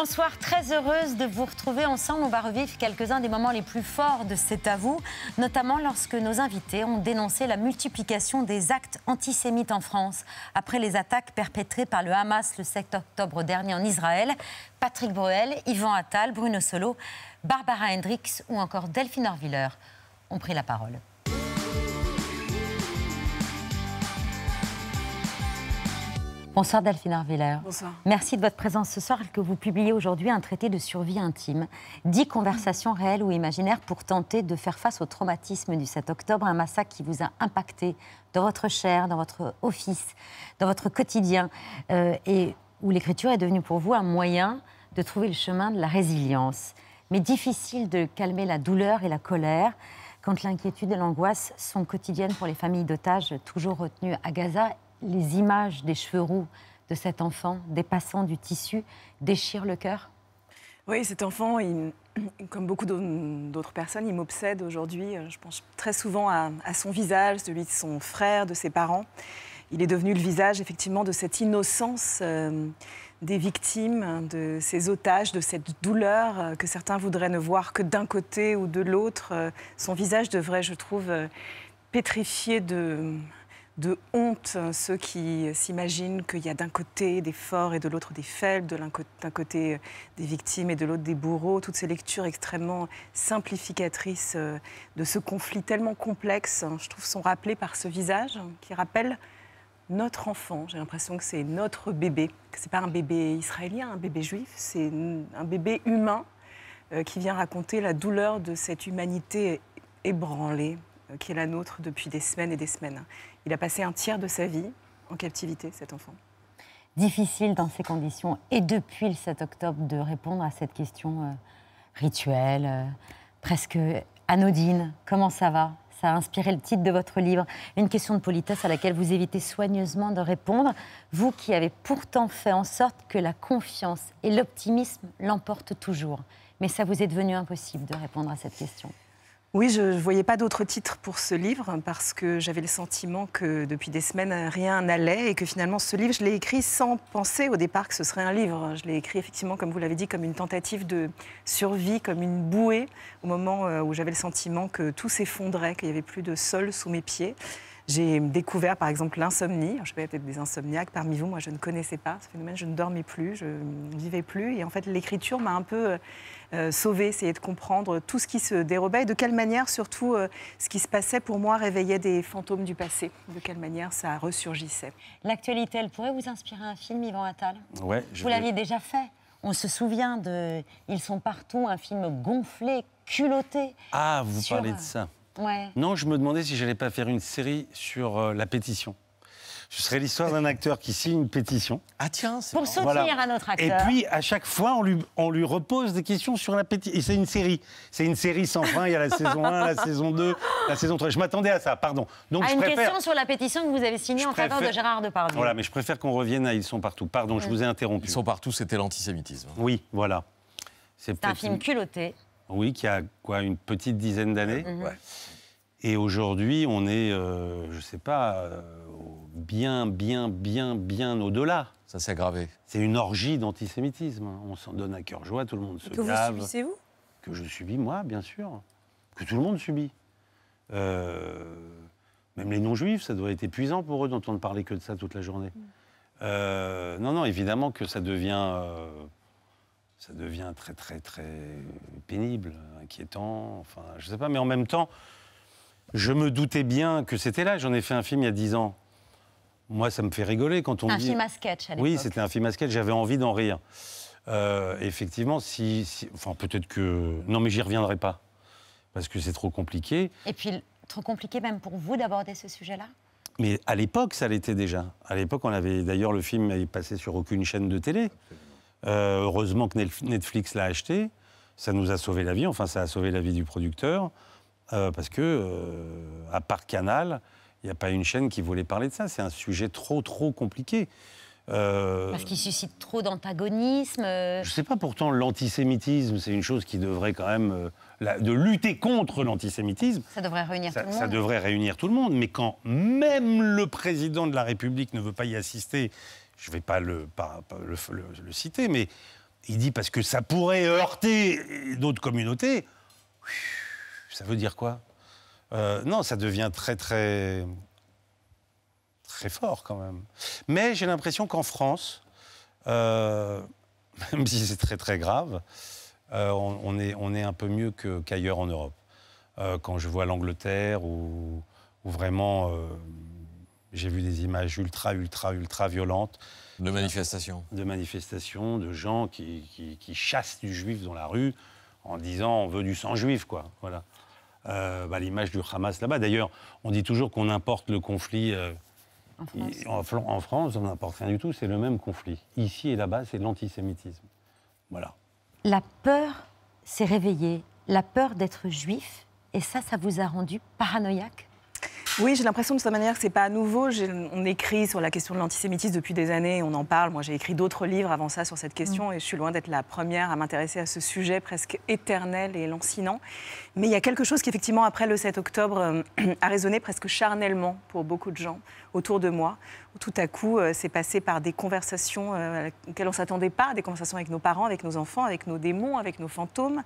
Bonsoir, très heureuse de vous retrouver ensemble. On va revivre quelques-uns des moments les plus forts de cet à notamment lorsque nos invités ont dénoncé la multiplication des actes antisémites en France après les attaques perpétrées par le Hamas le 7 octobre dernier en Israël. Patrick Bruel, Yvan Attal, Bruno Solo, Barbara Hendrix ou encore Delphine Orviller ont pris la parole. Bonsoir Delphine Arviller. Bonsoir. Merci de votre présence ce soir et que vous publiez aujourd'hui un traité de survie intime. Dix conversations réelles ou imaginaires pour tenter de faire face au traumatisme du 7 octobre, un massacre qui vous a impacté dans votre chair, dans votre office, dans votre quotidien, euh, et où l'écriture est devenue pour vous un moyen de trouver le chemin de la résilience. Mais difficile de calmer la douleur et la colère quand l'inquiétude et l'angoisse sont quotidiennes pour les familles d'otages toujours retenues à Gaza les images des cheveux roux de cet enfant dépassant du tissu déchirent le cœur Oui, cet enfant, comme beaucoup d'autres personnes, il m'obsède aujourd'hui. Euh, je pense très souvent à, son visage, celui de son frère, de ses parents. Il est devenu le visage, effectivement, de cette innocence euh, des victimes, de ces otages, de cette douleur euh, que certains voudraient ne voir que d'un côté ou de l'autre. son visage devrait, je trouve, pétrifié de, de honte, hein, ceux qui s'imaginent qu'il y a d'un côté des forts et de l'autre des faibles, de d'un côté euh, des victimes et de l'autre des bourreaux, toutes ces lectures extrêmement simplificatrices euh, de ce conflit tellement complexe, hein, je trouve, sont rappelées par ce visage qui rappelle notre enfant. J'ai l'impression que c'est notre bébé, que n'est pas un bébé israélien, un bébé juif, c'est un bébé humain euh, qui vient raconter la douleur de cette humanité ébranlée qui est la nôtre depuis des semaines et des semaines. Il a passé un tiers de sa vie en captivité, cet enfant. Difficile dans ces conditions, et depuis le 7 octobre, de répondre à cette question euh, rituelle, euh, presque anodine. Comment ça va ça a inspiré le titre de votre livre, une question de politesse à laquelle vous évitez soigneusement de répondre, vous qui avez pourtant fait en sorte que la confiance et l'optimisme l'emportent toujours. Mais ça vous est devenu impossible de répondre à cette question. Oui, je ne voyais pas d'autres titres pour ce livre parce que j'avais le sentiment que depuis des semaines, rien n'allait et que finalement, ce livre, je l'ai écrit sans penser au départ que ce serait un livre. Je l'ai écrit effectivement, comme vous l'avez dit, comme une tentative de survie, comme une bouée au moment euh, où j'avais le sentiment que tout s'effondrait, qu'il n'y avait plus de sol sous mes pieds. J'ai découvert par exemple l'insomnie. Je sais peut-être des insomniaques parmi vous. Moi, je ne connaissais pas ce phénomène. Je ne dormais plus, je ne vivais plus. Et en fait, l'écriture m'a un peu sauvé euh, sauvée, essayer de comprendre tout ce qui se dérobait et de quelle manière, surtout, euh, ce qui se passait pour moi réveillait des fantômes du passé. De quelle manière ça ressurgissait. L'actualité, elle pourrait vous inspirer un film, Yvan Attal ouais, Vous l'aviez déjà fait. On se souvient de Ils sont partout, un film gonflé, culotté. Ah, vous parlez de ça. Non, je me demandais si j'allais pas faire une série sur euh, la pétition. Ce serait l'histoire d'un acteur qui signe une pétition. Ah tiens, c'est Pour soutenir un autre acteur. Et puis, à chaque fois, on lui, on lui repose des questions sur la pétition. c'est une série. C'est une série sans fin. Il y a la saison 1, la saison 2, la saison 3. Je m'attendais à ça, pardon. Donc, à une question sur la pétition que vous avez signée en faveur de Gérard Depardieu. Voilà, mais je préfère qu'on revienne à Ils sont partout. Pardon, je vous ai interrompu. Ils sont partout, c'était l'antisémitisme. Oui, voilà. C'est un film culotté. Oui, qui a quoi, une petite dizaine d'années. Mhm. Et aujourd'hui, on est, euh, je ne sais pas, euh, bien, bien, bien, bien au-delà. Ça s'est aggravé. C'est une orgie d'antisémitisme. On s'en donne à cœur joie, tout le monde se Que vous subissez, vous Que je subis, moi, bien sûr. Que tout le monde subit. Euh, même les non-juifs, ça doit être épuisant pour eux d'entendre parler que de ça toute la journée. Mm. non, non, évidemment que ça devient, ça devient très, très, très pénible, inquiétant. Enfin, je sais pas, mais en même temps, je me doutais bien que c'était là. J'en ai fait un film il y a dix ans. Moi, ça me fait rigoler quand on un dit... film à sketch, à Oui, c'était un film à sketch. J'avais envie d'en rire. Euh, effectivement, si, Enfin, peut-être que... Non, mais j'y reviendrai pas. Parce que c'est trop compliqué. Et puis, trop compliqué même pour vous d'aborder ce sujet-là Mais à l'époque, ça l'était déjà. À l'époque, on avait... D'ailleurs, le film n'est passé sur aucune chaîne de télé. Euh, heureusement que Netflix l'a acheté. Ça nous a sauvé la vie. Enfin, ça a sauvé la vie du producteur. Euh, parce que, euh, à part Canal, il n'y a pas une chaîne qui voulait parler de ça. C'est un sujet trop, trop compliqué. Euh, parce qu'il suscite trop d'antagonisme. Je ne sais pas, pourtant, l'antisémitisme, c'est une chose qui devrait quand même. de lutter contre l'antisémitisme. Ça devrait réunir tout le monde. Ça devrait réunir tout le monde. Mais quand même le président de la République ne veut pas y assister, je ne vais pas, le, le, citer, mais il dit parce que ça pourrait heurter d'autres communautés ça veut dire quoi euh, Non, ça devient très, très. très fort quand même. Mais j'ai l'impression qu'en France, euh, même si c'est très, très grave, euh, on, est, on est un peu mieux qu'ailleurs en Europe. quand je vois l'Angleterre où vraiment j'ai vu des images ultra, ultra, ultra violentes. De manifestations. De manifestations, de gens qui, qui, chassent du juif dans la rue en disant on veut du sang juif, quoi. Voilà. Euh, bah, l'image du Hamas là-bas. D'ailleurs, on dit toujours qu'on importe le conflit euh, en, France. en, France. on n'importe rien du tout, c'est le même conflit. Ici et là-bas, c'est l'antisémitisme. Voilà. La peur s'est réveillée, la peur d'être juif, et ça, ça vous a rendu paranoïaque oui, j'ai l'impression de sa manière que c'est pas nouveau. On écrit sur la question de l'antisémitisme depuis des années, on en parle. Moi, j'ai écrit d'autres livres avant ça sur cette question mm. et je suis loin d'être la première à m'intéresser à ce sujet presque éternel et lancinant. Mais il y a quelque chose qui, effectivement, après le 7 octobre, euh, a résonné presque charnellement pour beaucoup de gens autour de moi. Tout à coup, euh, c'est passé par des conversations euh, auxquelles on ne s'attendait pas, des conversations avec nos parents, avec nos enfants, avec nos démons, avec nos fantômes,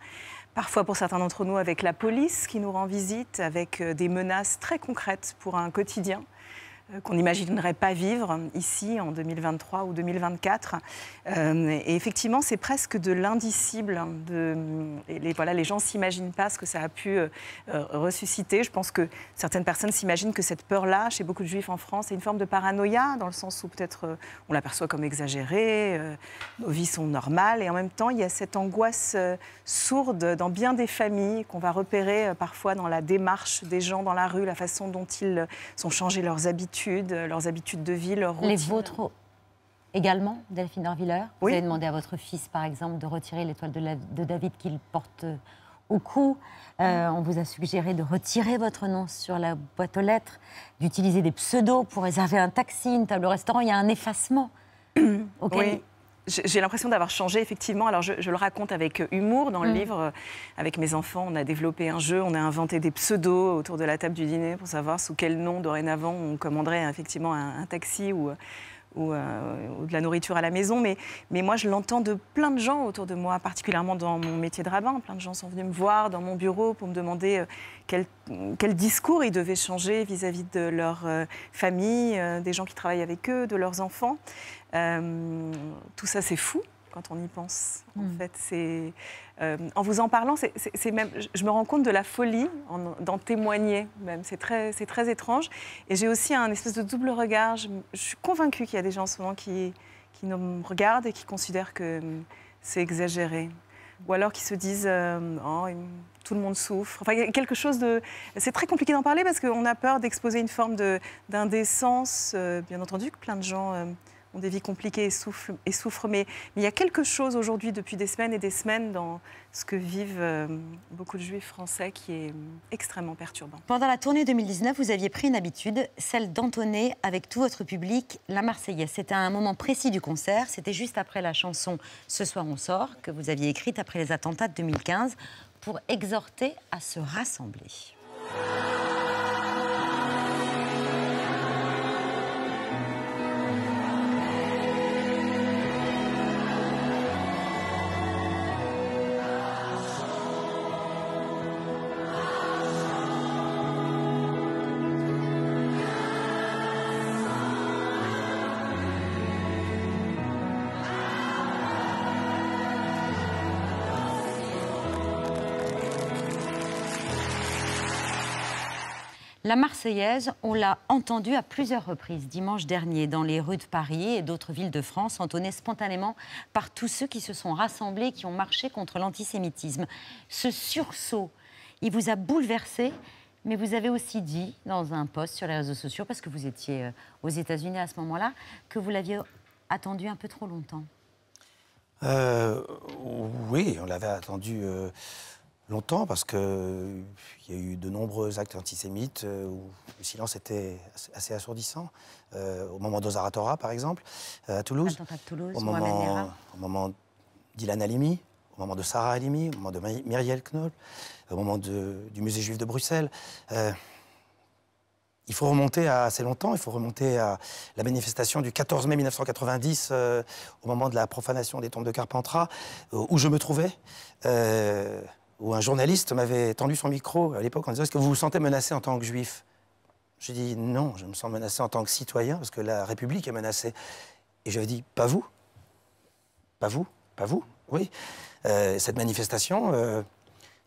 parfois pour certains d'entre nous avec la police qui nous rend visite, avec euh, des menaces très concrètes pour un quotidien. Euh, qu'on n'imaginerait pas vivre ici en 2023 ou 2024. Euh, et effectivement, c'est presque de l'indicible. Hein, les, voilà, les gens ne s'imaginent pas ce que ça a pu euh, ressusciter. Je pense que certaines personnes s'imaginent que cette peur-là, chez beaucoup de juifs en France, est une forme de paranoïa, dans le sens où peut-être on l'aperçoit comme exagérée, nos vies sont normales. Et en même temps, il y a cette angoisse sourde dans bien des familles qu'on va repérer parfois dans la démarche des gens dans la rue, la façon dont ils sont changés leurs habitudes habitudes, euh, leurs habitudes de vie, leurs routines. Les vôtres également, Delphine Orviller Vous avez demandé à votre fils, par exemple, de retirer l'étoile de, David qu'il porte euh, au cou. Euh, on vous a suggéré de retirer votre nom sur la boîte aux lettres, d'utiliser des pseudos pour réserver un taxi, une table au restaurant. Il y a un effacement auquel oui. J'ai l'impression d'avoir changé, effectivement. Alors, je, le raconte avec euh, humour dans le mm. livre. Euh, avec mes enfants, on a développé un jeu, on a inventé des pseudos autour de la table du dîner pour savoir sous quel nom, dorénavant, on commanderait effectivement un taxi ou, euh, euh, ou, de la nourriture à la maison. Mais, mais moi, je l'entends de plein de gens autour de moi, particulièrement dans mon métier de rabbin. Plein de gens sont venus me voir dans mon bureau pour me demander euh, quel, discours ils devaient changer vis à -vis de leur euh, famille, des gens qui travaillent avec eux, de leurs enfants. tout ça, c'est fou quand on y pense. En hmm. fait, c'est euh, en vous en parlant, c'est même, je me rends compte de la folie d'en témoigner. Même, c'est très, c'est très étrange. Et j'ai aussi un espèce de double regard. Je, suis convaincue qu'il y a des gens souvent qui qui nous regardent et qui considèrent que hmm, c'est exagéré, ou alors qui se disent euh, oh, tout le monde souffre. Enfin, quelque chose de. C'est très compliqué d'en parler parce qu'on a peur d'exposer une forme d'indécence, euh, bien entendu, que plein de gens ont des vies compliquées et souffrent. Et Mais, il y a quelque chose aujourd'hui, depuis des semaines et des semaines, dans ce que vivent euh, beaucoup de juifs français qui est euh, extrêmement perturbant. Pendant la tournée 2019, vous aviez pris une habitude, celle d'entonner avec tout votre public la Marseillaise. C'était à un moment précis du concert, c'était juste après la chanson Ce soir on sort, que vous aviez écrite après les attentats de 2015, pour exhorter à se rassembler. La Marseillaise, on l'a entendue à plusieurs reprises dimanche dernier dans les rues de Paris et d'autres villes de France, entonnée spontanément par tous ceux qui se sont rassemblés, qui ont marché contre l'antisémitisme. Ce sursaut, il vous a bouleversé mais vous avez aussi dit dans un post sur les réseaux sociaux, parce que vous étiez euh, aux États-Unis à ce moment-là, que vous l'aviez attendu un peu trop longtemps. Euh, oui, on l'avait attendu euh, Longtemps, parce qu'il y a eu de nombreux actes antisémites euh, où le silence était assez assourdissant. Euh, au moment d'Ozaratora, par exemple, euh, à Toulouse. au, moment, au moment d'Ilan Halimi, au moment de Sarah Halimi, au moment de Myriel Knoll, au moment du musée juif de Bruxelles. il faut remonter à assez longtemps, il faut remonter à la manifestation du 14 mai 1990, au moment de la profanation des tombes de Carpentras, où je me trouvais où un journaliste m'avait tendu son micro à l'époque en disant Est-ce que vous vous sentez menacé en tant que juif J'ai dit Non, je me sens menacé en tant que citoyen parce que la République est menacée. Et j'avais dit Pas vous Pas vous Pas vous Oui. Euh, cette manifestation euh,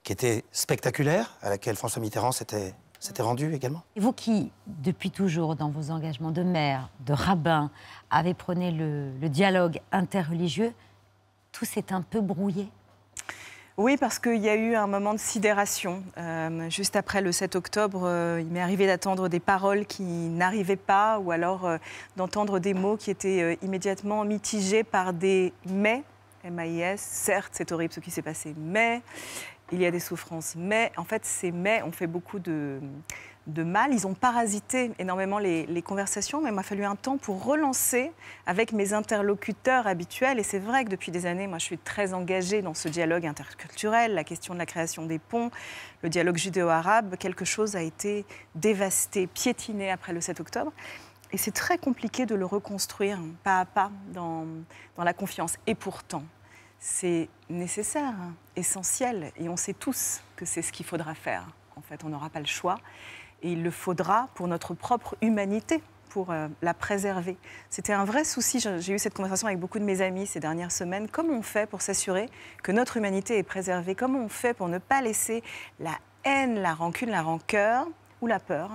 qui était spectaculaire, à laquelle François Mitterrand s'était rendu également. vous qui, depuis toujours, dans vos engagements de maire, de rabbin, avez prôné le dialogue interreligieux, tout s'est un peu brouillé oui, parce qu'il y a eu un moment de sidération. Euh, juste après le 7 octobre, euh, il m'est arrivé d'attendre des paroles qui n'arrivaient pas ou alors euh, d'entendre des mots qui étaient immédiatement mitigés par des mais, m certes c'est horrible ce qui s'est passé, mais il y a des souffrances, mais en fait ces mais ont fait beaucoup de, de mal. Ils ont parasité énormément les, conversations, mais il m'a fallu un temps pour relancer avec mes interlocuteurs habituels. Et c'est vrai que depuis des années, moi, je suis très engagée dans ce dialogue interculturel, la question de la création des ponts, le dialogue judéo-arabe. Quelque chose a été dévasté, piétiné après le 7 octobre. Et c'est très compliqué de le reconstruire hein, pas à pas dans, dans la confiance. Et pourtant, c'est nécessaire, hein, essentiel, et on sait tous que c'est ce qu'il faudra faire. En fait, on n'aura pas le choix il le faudra pour notre propre humanité, pour euh, la préserver. C'était un vrai souci. J'ai eu cette conversation avec beaucoup de mes amis ces dernières semaines. Comment on fait pour s'assurer que notre humanité est préservée Comment on fait pour ne pas laisser la haine, la rancune, la rancœur ou la peur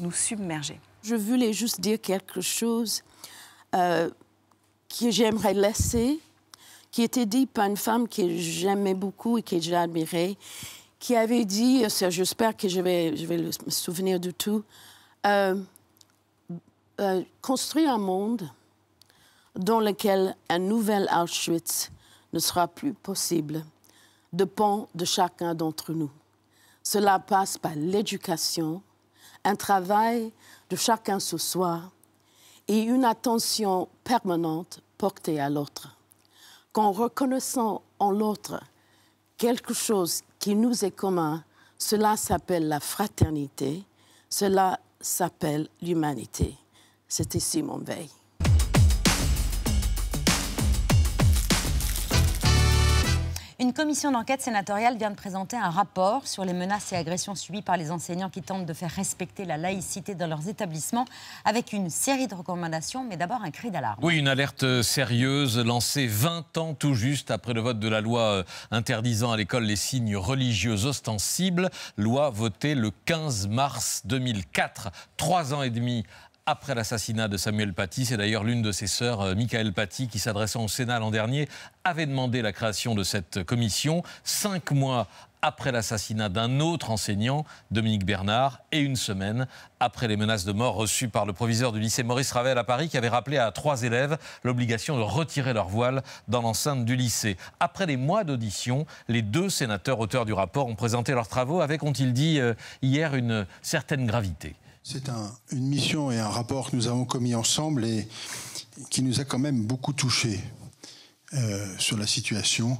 nous submerger Je voulais juste dire quelque chose euh, que j'aimerais laisser, qui était dit par une femme que j'aimais beaucoup et que j'admirais, qui avait dit, j'espère que je vais, je vais me souvenir de tout, euh, euh, construire un monde dans lequel un nouvel Auschwitz ne sera plus possible, dépend de chacun d'entre nous. Cela passe par l'éducation, un travail de chacun ce soir et une attention permanente portée à l'autre. Qu'en reconnaissant en l'autre quelque chose qui nous est commun, cela s'appelle la fraternité, cela s'appelle l'humanité. C'était mon Veil. Une commission d'enquête sénatoriale vient de présenter un rapport sur les menaces et agressions subies par les enseignants qui tentent de faire respecter la laïcité dans leurs établissements avec une série de recommandations, mais d'abord un cri d'alarme. Oui, une alerte sérieuse lancée 20 ans tout juste après le vote de la loi euh, interdisant à l'école les signes religieux ostensibles, loi votée le 15 mars 2004, trois ans et demi après l'assassinat de Samuel Paty. C'est d'ailleurs l'une de ses sœurs, euh, Michael Paty, qui s'adressant au Sénat l'an dernier, avait demandé la création de cette commission. Cinq mois après l'assassinat d'un autre enseignant, Dominique Bernard, et une semaine après les menaces de mort reçues par le proviseur du lycée Maurice Ravel à Paris, qui avait rappelé à trois élèves l'obligation de retirer leur voile dans l'enceinte du lycée. Après des mois d'audition, les deux sénateurs auteurs du rapport ont présenté leurs travaux avec, ont-ils dit, euh, hier, une certaine gravité. C'est une mission et un rapport que nous avons commis ensemble et qui nous a quand même beaucoup touchés euh, sur la situation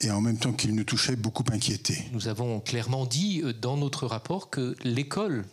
et en même temps qu'il nous touchait, beaucoup inquiétés. Nous avons clairement dit euh, dans notre rapport que l'école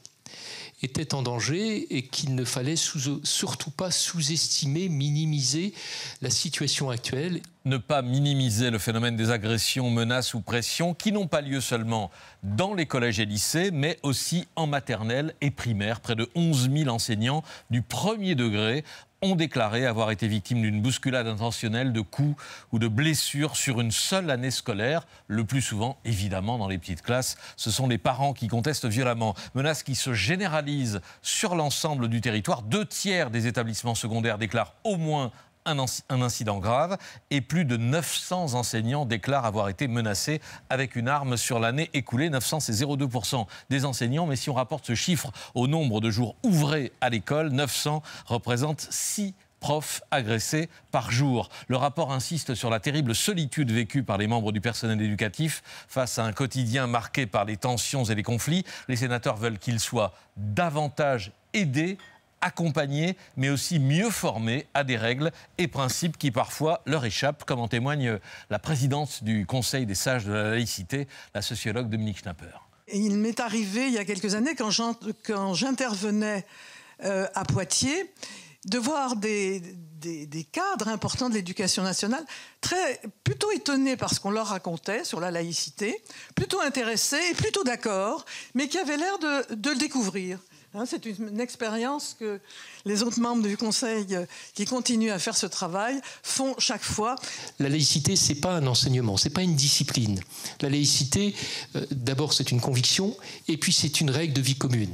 était en danger et qu'il ne fallait surtout pas sous-estimer, minimiser la situation actuelle. Ne pas minimiser le phénomène des agressions, menaces ou pressions qui n'ont pas lieu seulement dans les collèges et lycées, mais aussi en maternelle et primaire. Près de 11 000 enseignants du premier degré ont déclaré avoir été victimes d'une bousculade intentionnelle, de coups ou de blessures sur une seule année scolaire, le plus souvent évidemment dans les petites classes. Ce sont les parents qui contestent violemment, menace qui se généralise sur l'ensemble du territoire. Deux tiers des établissements secondaires déclarent au moins un, incident grave et plus de 900 enseignants déclarent avoir été menacés avec une arme sur l'année écoulée. 900, c'est 0,2% des enseignants, mais si on rapporte ce chiffre au nombre de jours ouvrés à l'école, 900 représente 6 profs agressés par jour. Le rapport insiste sur la terrible solitude vécue par les membres du personnel éducatif face à un quotidien marqué par les tensions et les conflits. Les sénateurs veulent qu'ils soient davantage aidés accompagnés, mais aussi mieux formés à des règles et principes qui parfois leur échappent, comme en témoigne la présidente du Conseil des sages de la laïcité, la sociologue Dominique Schnapper. Il m'est arrivé il y a quelques années, quand j'intervenais euh, à Poitiers, de voir des, cadres importants de l'éducation nationale très plutôt étonnés par ce qu'on leur racontait sur la laïcité, plutôt intéressés et plutôt d'accord, mais qui avaient l'air de le découvrir. Hein, c'est une, expérience que les autres membres du Conseil euh, qui continuent à faire ce travail font chaque fois. La laïcité, n'est pas un enseignement, n'est pas une discipline. La laïcité, euh, d'abord, c'est une conviction, et puis c'est une règle de vie commune.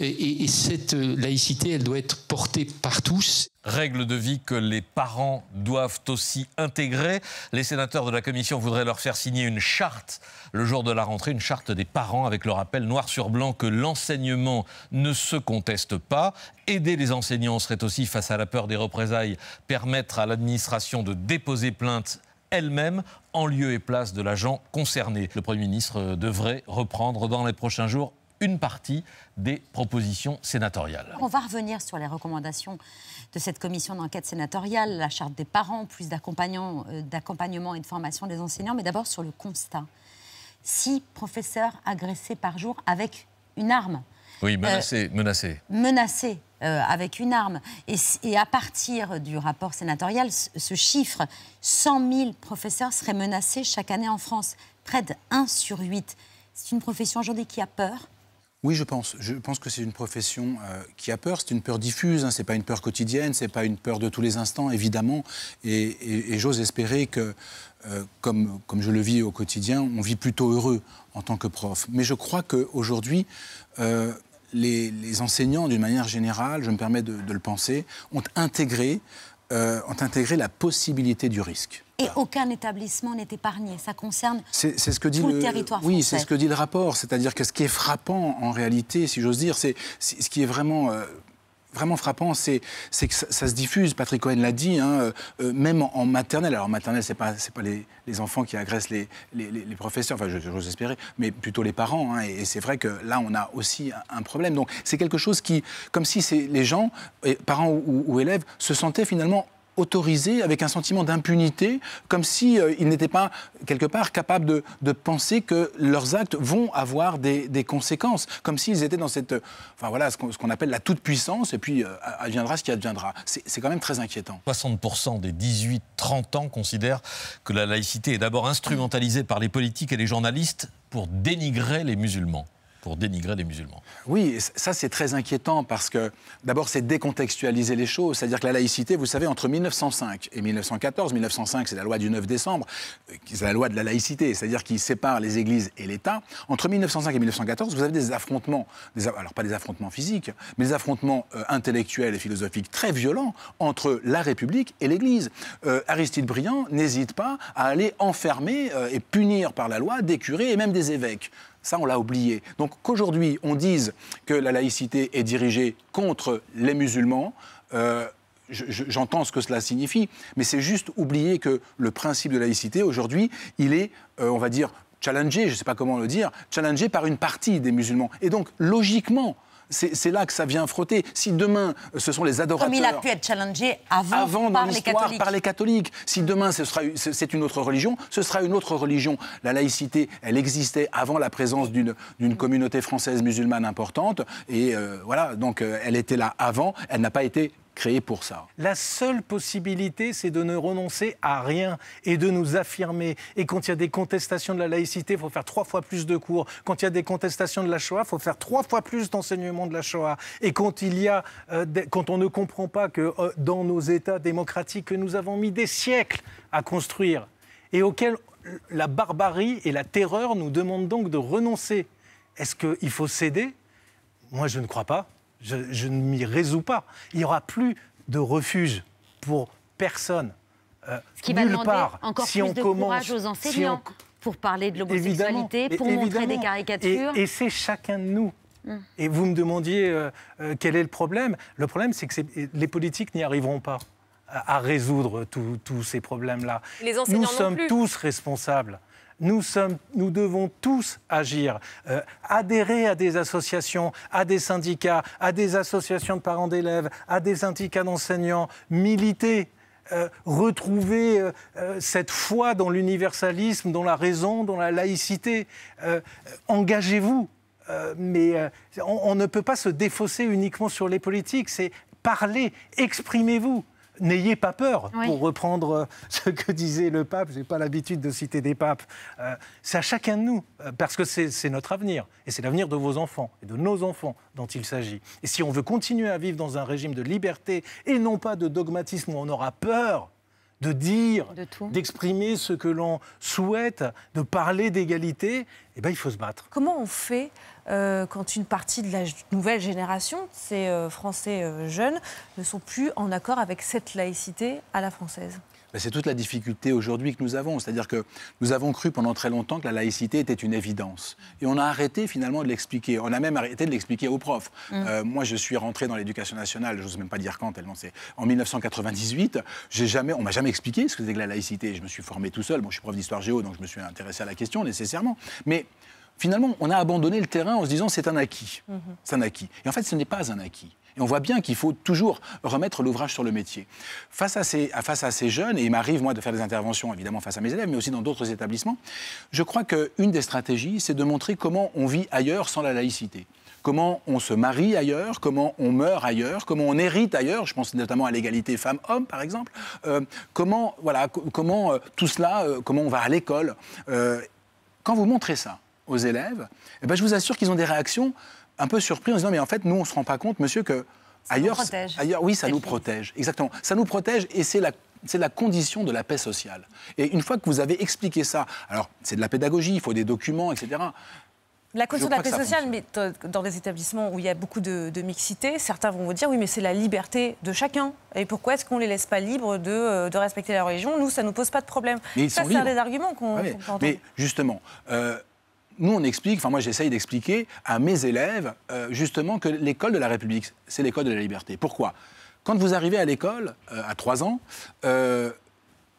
Et, cette euh, laïcité, elle doit être portée par tous. Règle de vie que les parents doivent aussi intégrer. Les sénateurs de la Commission voudraient leur faire signer une charte le jour de la rentrée, une charte des parents avec le rappel noir sur blanc que l'enseignement ne se conteste pas. Aider les enseignants serait aussi, face à la peur des représailles, permettre à l'administration de déposer plainte elle-même en lieu et place de l'agent concerné. Le Premier ministre devrait reprendre dans les prochains jours une partie des propositions sénatoriales. On va revenir sur les recommandations de cette commission d'enquête sénatoriale, la charte des parents, plus euh, d'accompagnement et de formation des enseignants, mais d'abord sur le constat. Six professeurs agressés par jour avec une arme. Oui, euh, menacés. menacés. Euh, avec une arme. Et, à partir du rapport sénatorial, ce, ce chiffre, 100 000 professeurs seraient menacés chaque année en France. Près de 1 sur 8. C'est une profession aujourd'hui qui a peur, oui, je pense. Je pense que c'est une profession euh, qui a peur. C'est une peur diffuse. Hein. ce n'est pas une peur quotidienne. ce n'est pas une peur de tous les instants, évidemment. Et, j'ose espérer que, euh, comme, comme je le vis au quotidien, on vit plutôt heureux en tant que prof. Mais je crois qu'aujourd'hui, euh, les, enseignants, d'une manière générale, je me permets de le penser, ont intégré euh, ont intégré la possibilité du risque. Et aucun établissement n'est épargné. Ça concerne c'est, ce que dit tout le, territoire Oui, c'est ce que dit le rapport. C'est-à-dire que ce qui est frappant, en réalité, si j'ose dire, c'est, ce qui est vraiment... Euh, vraiment frappant, c'est que ça, se diffuse. Patrick Cohen l'a dit, hein, euh, euh, même en, maternelle. Alors, en maternelle, ce n'est pas, les, enfants qui agressent les, professeurs, enfin, j'ose espérer, mais plutôt les parents. Hein. et, c'est vrai que là, on a aussi un, problème. Donc, c'est quelque chose qui, comme si les gens, parents ou, élèves, se sentaient finalement autorisés avec un sentiment d'impunité, comme si euh, n'étaient pas quelque part capables de, penser que leurs actes vont avoir des, conséquences, comme s'ils étaient dans cette, euh, enfin voilà, ce qu'on appelle la toute puissance, et puis adviendra euh, ce qui adviendra. C'est quand même très inquiétant. 60% des 18-30 ans considèrent que la laïcité est d'abord instrumentalisée par les politiques et les journalistes pour dénigrer les musulmans pour dénigrer les musulmans. Oui, ça c'est très inquiétant parce que d'abord c'est décontextualiser les choses, c'est-à-dire que la laïcité, vous savez, entre 1905 et 1914, 1905 c'est la loi du 9 décembre, euh, c'est la loi de la laïcité, c'est-à-dire qui sépare les églises et l'État, entre 1905 et 1914 vous avez des affrontements, alors pas des affrontements physiques, mais des affrontements euh, intellectuels et philosophiques très violents entre la République et l'Église. Euh, Aristide Briand n'hésite pas à aller enfermer et punir par la loi des curés et même des évêques. Ça, on l'a oublié. Donc qu'aujourd'hui, on dise que la laïcité est dirigée contre les musulmans, euh, j'entends ce que cela signifie, mais c'est juste oublier que le principe de laïcité, aujourd'hui, il est, euh, on va dire, challengé, je ne sais pas comment le dire, challengé par une partie des musulmans. Et donc, logiquement, c'est là que ça vient frotter. Si demain, euh, ce sont les adorateurs... Comme il a pu être challengé avant, par, les catholiques. par les catholiques. Si demain, c'est une autre religion, ce sera une autre religion. La laïcité, elle existait avant la présence d'une communauté française musulmane importante. Et euh, voilà, donc euh, elle était là avant, elle n'a pas été créé pour ça. La seule possibilité, c'est de ne renoncer à rien et de nous affirmer. Et quand il y a des contestations de la laïcité, il faut faire trois fois plus de cours. Quand il y a des contestations de la Shoah, il faut faire trois fois plus d'enseignement de la Shoah. Et quand, il y a, euh, quand on ne comprend pas que euh, dans nos États démocratiques que nous avons mis des siècles à construire et auxquels la barbarie et la terreur nous demandent donc de renoncer, est-ce qu'il faut céder Moi, je ne crois pas. Je, ne m'y résous pas. Il n'y aura plus de refuge pour personne. Euh, Ce qui va part. si on commence, courage aux enseignants pour parler de l'homosexualité, pour montrer des caricatures. Et, c'est chacun de nous. Hmm. Et vous me demandiez euh, euh, quel est le problème. Le problème, c'est que les politiques n'y arriveront pas à, résoudre tous ces problèmes-là. Nous sommes tous responsables nous, sommes, nous devons tous agir. Euh, adhérer à des associations, à des syndicats, à des associations de parents d'élèves, à des syndicats d'enseignants, militer. Euh, retrouver euh, cette foi dans l'universalisme, dans la raison, dans la laïcité. Engagez-vous. mais on, on ne peut pas se défausser uniquement sur les politiques. C'est parler, exprimez-vous n'ayez pas peur, pour reprendre euh, ce que disait le pape, je n'ai pas l'habitude de citer des papes, euh, c'est à chacun de nous, euh, parce que c'est notre avenir, et c'est l'avenir de vos enfants, et de nos enfants dont il s'agit. Et si on veut continuer à vivre dans un régime de liberté, et non pas de dogmatisme où on aura peur, de dire, d'exprimer ce que l'on souhaite, de parler d'égalité, eh ben, il faut se battre. Comment on fait euh, quand une partie de la nouvelle génération, ces euh, Français euh, jeunes, ne sont plus en accord avec cette laïcité à la française c'est toute la difficulté aujourd'hui que nous avons. C'est-à-dire que nous avons cru pendant très longtemps que la laïcité était une évidence. Et on a arrêté finalement de l'expliquer. On a même arrêté de l'expliquer aux profs. Mmh. Euh, moi, je suis rentré dans l'éducation nationale, je j'ose même pas dire quand, tellement c'est en 1998. Jamais, on m'a jamais expliqué ce que c'était que la laïcité. Je me suis formé tout seul. Bon, je suis prof d'histoire géo, donc je me suis intéressé à la question nécessairement. Mais finalement, on a abandonné le terrain en se disant c'est un acquis. Mmh. C'est un acquis. Et en fait, ce n'est pas un acquis. Et on voit bien qu'il faut toujours remettre l'ouvrage sur le métier. Face à, ces, jeunes, et il m'arrive moi de faire des interventions évidemment face à mes élèves, mais aussi dans d'autres établissements, je crois qu'une des stratégies, c'est de montrer comment on vit ailleurs sans la laïcité comment on se marie ailleurs, comment on meurt ailleurs, comment on hérite ailleurs. Je pense notamment à l'égalité femmes-hommes, par exemple. Euh, comment, voilà, comment euh, tout cela, euh, comment on va à l'école. quand vous montrez ça aux élèves, eh ben, je vous assure qu'ils ont des réactions un peu surpris en disant mais en fait nous on se rend pas compte monsieur que ailleurs, ailleurs oui ça nous protège exactement ça nous protège et c'est la c'est la condition de la paix sociale. Et une fois que vous avez expliqué ça, alors c'est de la pédagogie, il faut des documents, etc. La question de la paix sociale, mais dans des établissements où il y a beaucoup de, mixité, certains vont vous dire oui, mais c'est la liberté de chacun. Et pourquoi est-ce qu'on ne les laisse pas libres de, euh, respecter la religion Nous, ça ne nous pose pas de problème. Mais ils ça, c'est des arguments qu'on. entend. mais justement. Euh, nous, on explique, enfin moi j'essaye d'expliquer à mes élèves euh, justement que l'école de la République, c'est l'école de la liberté. Pourquoi Quand vous arrivez à l'école, euh, à 3 ans, euh,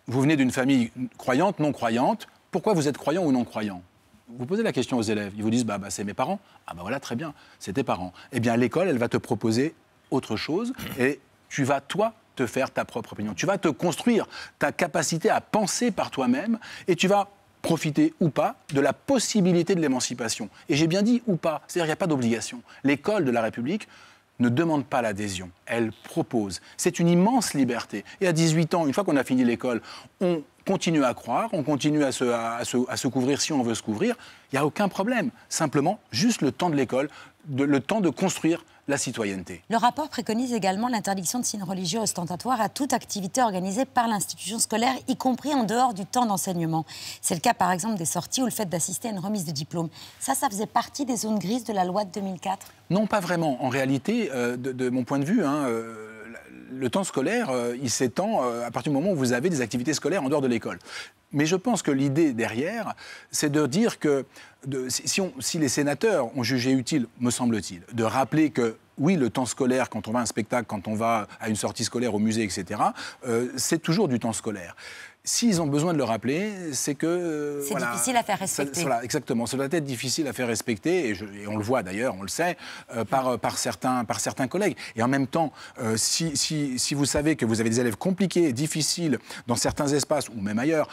vous venez d'une famille croyante, non croyante, pourquoi vous êtes croyant ou non croyant vous posez la question aux élèves, ils vous disent bah, bah, c'est mes parents. Ah bah voilà, très bien, c'est tes parents. Eh bien, l'école, elle va te proposer autre chose et tu vas, toi, te faire ta propre opinion. Tu vas te construire ta capacité à penser par toi-même et tu vas profiter ou pas de la possibilité de l'émancipation. Et j'ai bien dit ou pas, c'est-à-dire n'y a pas d'obligation. L'école de la République ne demande pas l'adhésion, elle propose. C'est une immense liberté. Et à 18 ans, une fois qu'on a fini l'école, on continue à croire, on continue à se, à se, couvrir si on veut se couvrir. Il n'y a aucun problème. Simplement, juste le temps de l'école, le temps de construire la citoyenneté. Le rapport préconise également l'interdiction de signes religieux ostentatoires à toute activité organisée par l'institution scolaire, y compris en dehors du temps d'enseignement. C'est le cas par exemple des sorties ou le fait d'assister à une remise de diplôme. Ça, ça faisait partie des zones grises de la loi de 2004 Non, pas vraiment. En réalité, euh, de, mon point de vue, hein, euh, le temps scolaire, euh, il s'étend euh, à partir du moment où vous avez des activités scolaires en dehors de l'école. Mais je pense que l'idée derrière, c'est de dire que si, les sénateurs ont jugé utile, me semble-t-il, de rappeler que oui, le temps scolaire, quand on va à un spectacle, quand on va à une sortie scolaire au musée, etc., euh, c'est toujours du temps scolaire s'ils ont besoin de le rappeler, c'est que. Euh, c'est difficile à faire respecter. voilà, exactement. Ça doit être difficile à faire respecter, et, on le voit d'ailleurs, on le sait, euh, euh, par, certains, par certains collègues. Et en même temps, si, vous savez que vous avez des élèves compliqués, difficiles, dans certains espaces ou même ailleurs,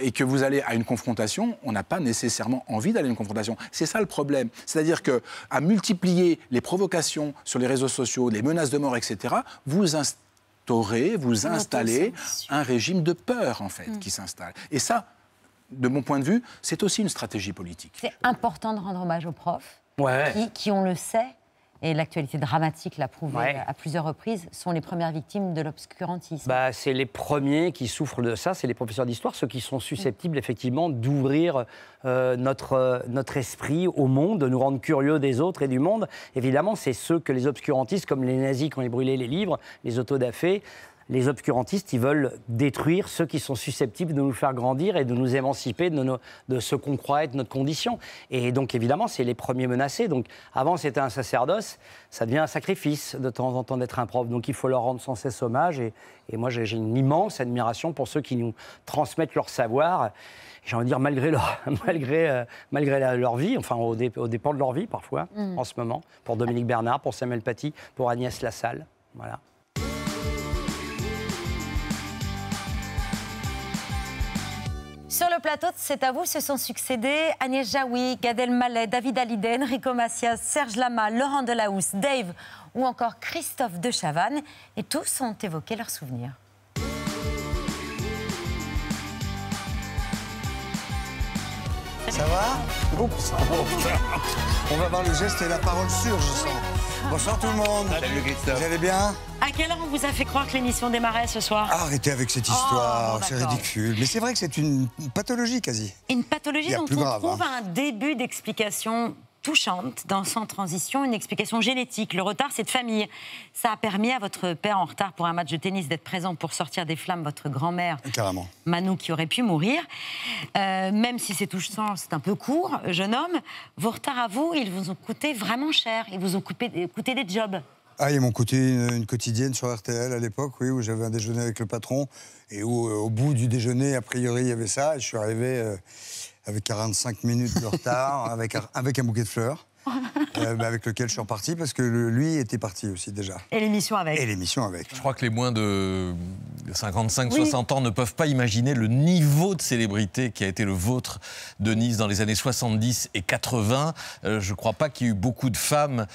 et que vous allez à une confrontation, on n'a pas nécessairement envie d'aller à une confrontation. C'est ça le problème. C'est-à-dire que multiplier les provocations sur les réseaux sociaux, les menaces de mort, etc., vous installez vous installez un régime de peur, en fait, hmm. qui s'installe. Et ça, de mon point de vue, c'est aussi une stratégie politique. C'est important de rendre hommage aux profs, qui, on le sait, et l'actualité dramatique l'a prouvé euh, à plusieurs reprises, sont les premières victimes de l'obscurantisme. Bah, c'est les premiers qui souffrent de ça, c'est les professeurs d'histoire, ceux qui sont susceptibles effectivement d'ouvrir euh, notre, euh, notre esprit au monde, de nous rendre curieux des autres et du monde. Évidemment, c'est ceux que les obscurantistes, comme les nazis qui ont brûlé les livres, les autodafés, les obscurantistes, ils veulent détruire ceux qui sont susceptibles de nous faire grandir et de nous émanciper de, ce qu'on croit être notre condition. Et donc, évidemment, c'est les premiers menacés. Donc, avant, c'était un sacerdoce, ça devient un sacrifice de temps en temps d'être un prof. Donc, il faut leur rendre sans cesse hommage. Et, moi, j'ai une immense admiration pour ceux qui nous transmettent leur savoir, j'ai envie de dire malgré leur, malgré, euh, malgré leur vie, enfin, au, dépens dépend de leur vie parfois, mm. en ce moment, pour Dominique Bernard, pour Samuel Paty, pour Agnès Lassalle. Voilà. Sur le plateau de C'est à vous se sont succédés Agnès Jaoui, Gadel Mallet, David Aliden, Rico Macias, Serge Lama, Laurent Delahousse, Dave ou encore Christophe de Chavannes. Et tous ont évoqué leurs souvenirs. Ça va oh, On va voir le geste et la parole sur, je sens. Bonsoir tout le monde. Salut Christophe. Vous allez bien À quelle heure on vous a fait croire que l'émission démarrait ce soir Arrêtez avec cette histoire, oh, c'est ridicule. Mais c'est vrai que c'est une pathologie quasi. Une pathologie dont on hein. trouve un début d'explication touchante dans Sans Transition, une explication génétique. Le retard, c'est de famille. Ça a permis à votre père en retard pour un match de tennis d'être présent pour sortir des flammes votre grand-mère, Manu qui aurait pu mourir. Euh, même si c'est touchant, c'est un peu court, jeune homme. Vos retards à vous, ils vous ont coûté vraiment cher. Ils vous ont coûté, coûté des jobs. Ah, ils m'ont coûté une, quotidienne sur RTL à l'époque, oui, où j'avais un déjeuner avec le patron et où, euh, au bout du déjeuner, a priori, il y avait ça. je suis arrivé. Euh, avec 45 minutes de retard, avec, avec un bouquet de fleurs avec lequel je suis reparti parce que lui était parti aussi déjà. Et l'émission avec. Et l'émission avec. Je crois que les moins de 55-60 ans ne peuvent pas imaginer le niveau de célébrité qui a été le vôtre, Denise, dans les années 70 et 80. je ne crois pas qu'il y ait eu beaucoup de femmes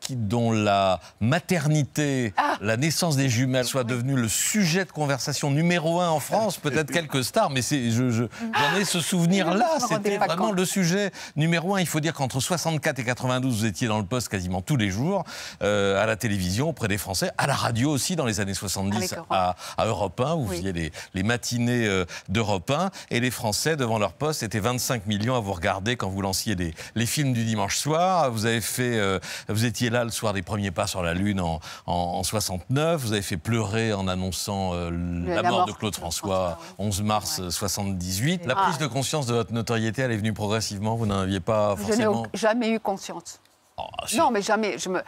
qui, dont la maternité, la naissance des jumelles soit devenue le sujet de conversation numéro un en France. Peut-être quelques stars, mais j'en ai ce souvenir-là. C'était vraiment le sujet numéro un. Il faut dire qu'entre 64 et 92, vous étiez dans le poste quasiment tous les jours, euh, à la télévision, auprès des Français, à la radio aussi dans les années 70 À, Europe 1, où vous faisiez les, matinées euh, d'Europe 1, et les Français devant leur poste étaient 25 millions à vous regarder quand vous lanciez les, films du dimanche soir. Vous avez fait, euh, vous étiez là le soir des premiers pas sur la Lune en, 69, vous avez fait pleurer en annonçant la, mort de Claude François, 11 mars 78. La prise ah. de conscience de votre notoriété, elle est venue progressivement, vous n'en aviez pas forcément... jamais eu conscience. Ah, non, mais jamais. Je me...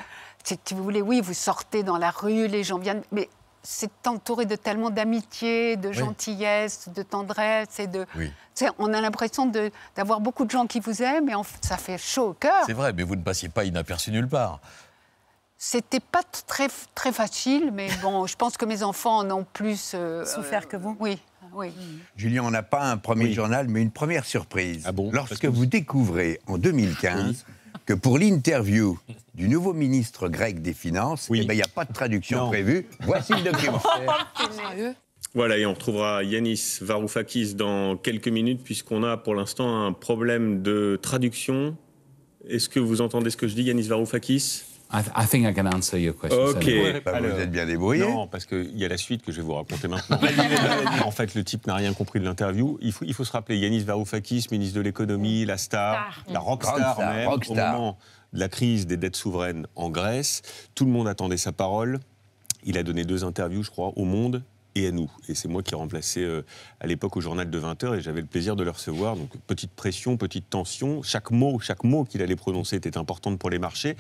Si vous voulez, oui, vous sortez dans la rue, les gens viennent, mais c'est entouré de tellement d'amitié, de gentillesse, de tendresse et de. On a l'impression d'avoir beaucoup de gens qui vous aiment et ça fait chaud au cœur. C'est vrai, mais vous ne passiez pas inaperçu nulle part. C'était pas très, très facile, mais bon, je pense que mes enfants en ont plus. Euh, euh, Souffert que vous Oui. Oui. Hmm. Julien, on n'a pas un premier journal, mais une première surprise. Ah bon Lorsque vous découvrez en 2015 que pour l'interview du nouveau ministre grec des Finances, eh ben, il n'y a pas de traduction prévue. Voici le document. Oh, voilà, et on retrouvera Yanis Varoufakis dans quelques minutes, puisqu'on a pour l'instant un problème de traduction. Est-ce que vous entendez ce que je dis, Yanis Varoufakis I, que think I can answer your question. Ok. Bah, vous êtes bien débrouillé. Non, parce qu'il y a la suite que je vais vous raconter maintenant. en fait, le type n'a rien compris de l'interview. Il faut, il faut se rappeler, Yanis Varoufakis, ministre de l'économie, la star, la rockstar, rockstar. au moment de la crise des dettes souveraines en Grèce. Tout le monde attendait sa parole. Il a donné deux interviews, je crois, au Monde et à nous. Et c'est moi qui remplaçais euh, à l'époque au journal de 20h et j'avais le plaisir de le recevoir. Donc petite pression, petite tension. Chaque mot, chaque mot qu'il allait prononcer était important pour les marchés.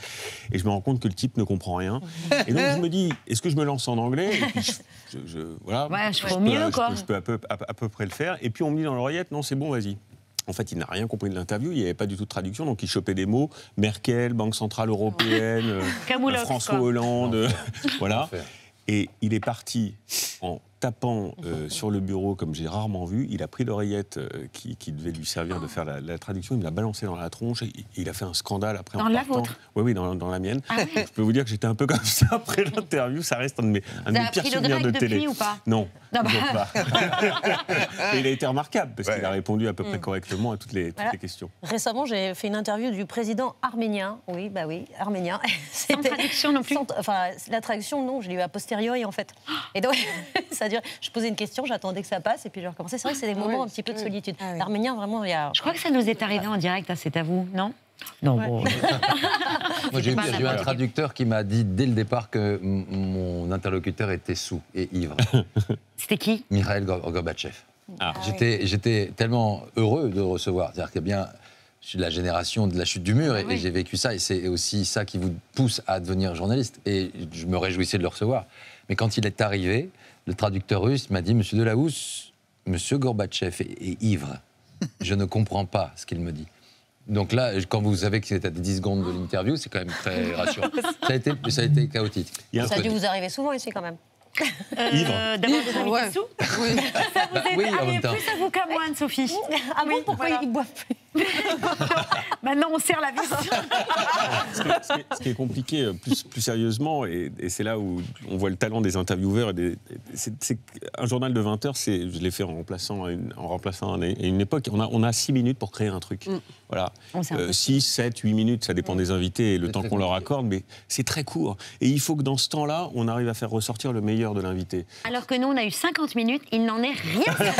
Et je me rends compte que le type ne comprend rien. Et donc je me dis, est-ce que je me lance en anglais et puis je, voilà, je, peux, mieux, quoi. Je, peux à peu, près le faire. Et puis on me dit dans l'oreillette, non, c'est bon, vas-y. En fait, il n'a rien compris de l'interview, il n'y avait pas du tout de traduction, donc il chopait des mots Merkel, Banque Centrale Européenne, euh, François Hollande, euh, voilà. Et il est parti en tapant euh, sur le bureau comme j'ai rarement vu. Il a pris l'oreillette euh, qui, devait lui servir de ah. faire la, traduction, il me l'a balancée dans la tronche et, il a fait un scandale après dans la vôtre Oui, oui, dans, la mienne. Ah je peux vous dire que j'étais un peu comme ça après l'interview. Ça reste un de mes, un mes pires souvenirs de télé. Non. Bah. pas. il a été remarquable parce qu'il a répondu à peu près mm. correctement à toutes les, questions. Récemment, j'ai fait une interview du président arménien. Oui, bah oui, arménien. Sans traduction non plus. enfin, la traduction non, je l'ai eu a posteriori en fait. Ah. Et donc, ça dire je posais une question, j'attendais que ça passe et puis je recommençais. C'est vrai que c'est des moments un petit peu de solitude. Ah L'arménien, vraiment, il y a. Je crois que ça nous est arrivé en direct, hein, c'est à vous, non non, bon. j'ai eu, un traducteur qui m'a dit dès le départ que mon interlocuteur était sous et ivre. C'était qui Mikhail Gorbatchev. Ah. Ah j'étais tellement heureux de le recevoir. C'est-à-dire que bien, je suis de la génération de la chute du mur et j'ai vécu ça. Et c'est aussi ça qui vous pousse à devenir journaliste. Et je me réjouissais de le recevoir. Mais quand il est arrivé, le traducteur russe m'a dit Monsieur Delahousse, Monsieur Gorbatchev est, ivre. Je ne comprends pas ce qu'il me dit. Donc là, quand vous savez que c'était à 10 secondes de l'interview, c'est quand même très rassurant. ça, a été, ça a été chaotique. Ça a dû vous arriver souvent ici quand même euh, Ivre. D'abord, vous avez ouais. tout. oui. Ça vous aide oui, plus à vous qu'à moi, Anne-Sophie. Ah pourquoi voilà. ils boivent plus Maintenant, on serre la vis. ce, ce, qui est compliqué, euh, plus, plus sérieusement, et, et c'est là où on voit le talent des intervieweurs. c'est, un journal de 20 heures, c'est, je l'ai fait en remplaçant, une, en remplaçant une époque, on a, on a 6 minutes pour créer un truc. Mm. Voilà. 6, 7, 8 minutes, ça dépend des invités et le temps qu'on leur accorde, mais c'est très court. Et il faut que dans ce temps-là, on arrive à faire ressortir le meilleur de l'invité. Alors que nous, on a eu 50 minutes, il n'en est rien.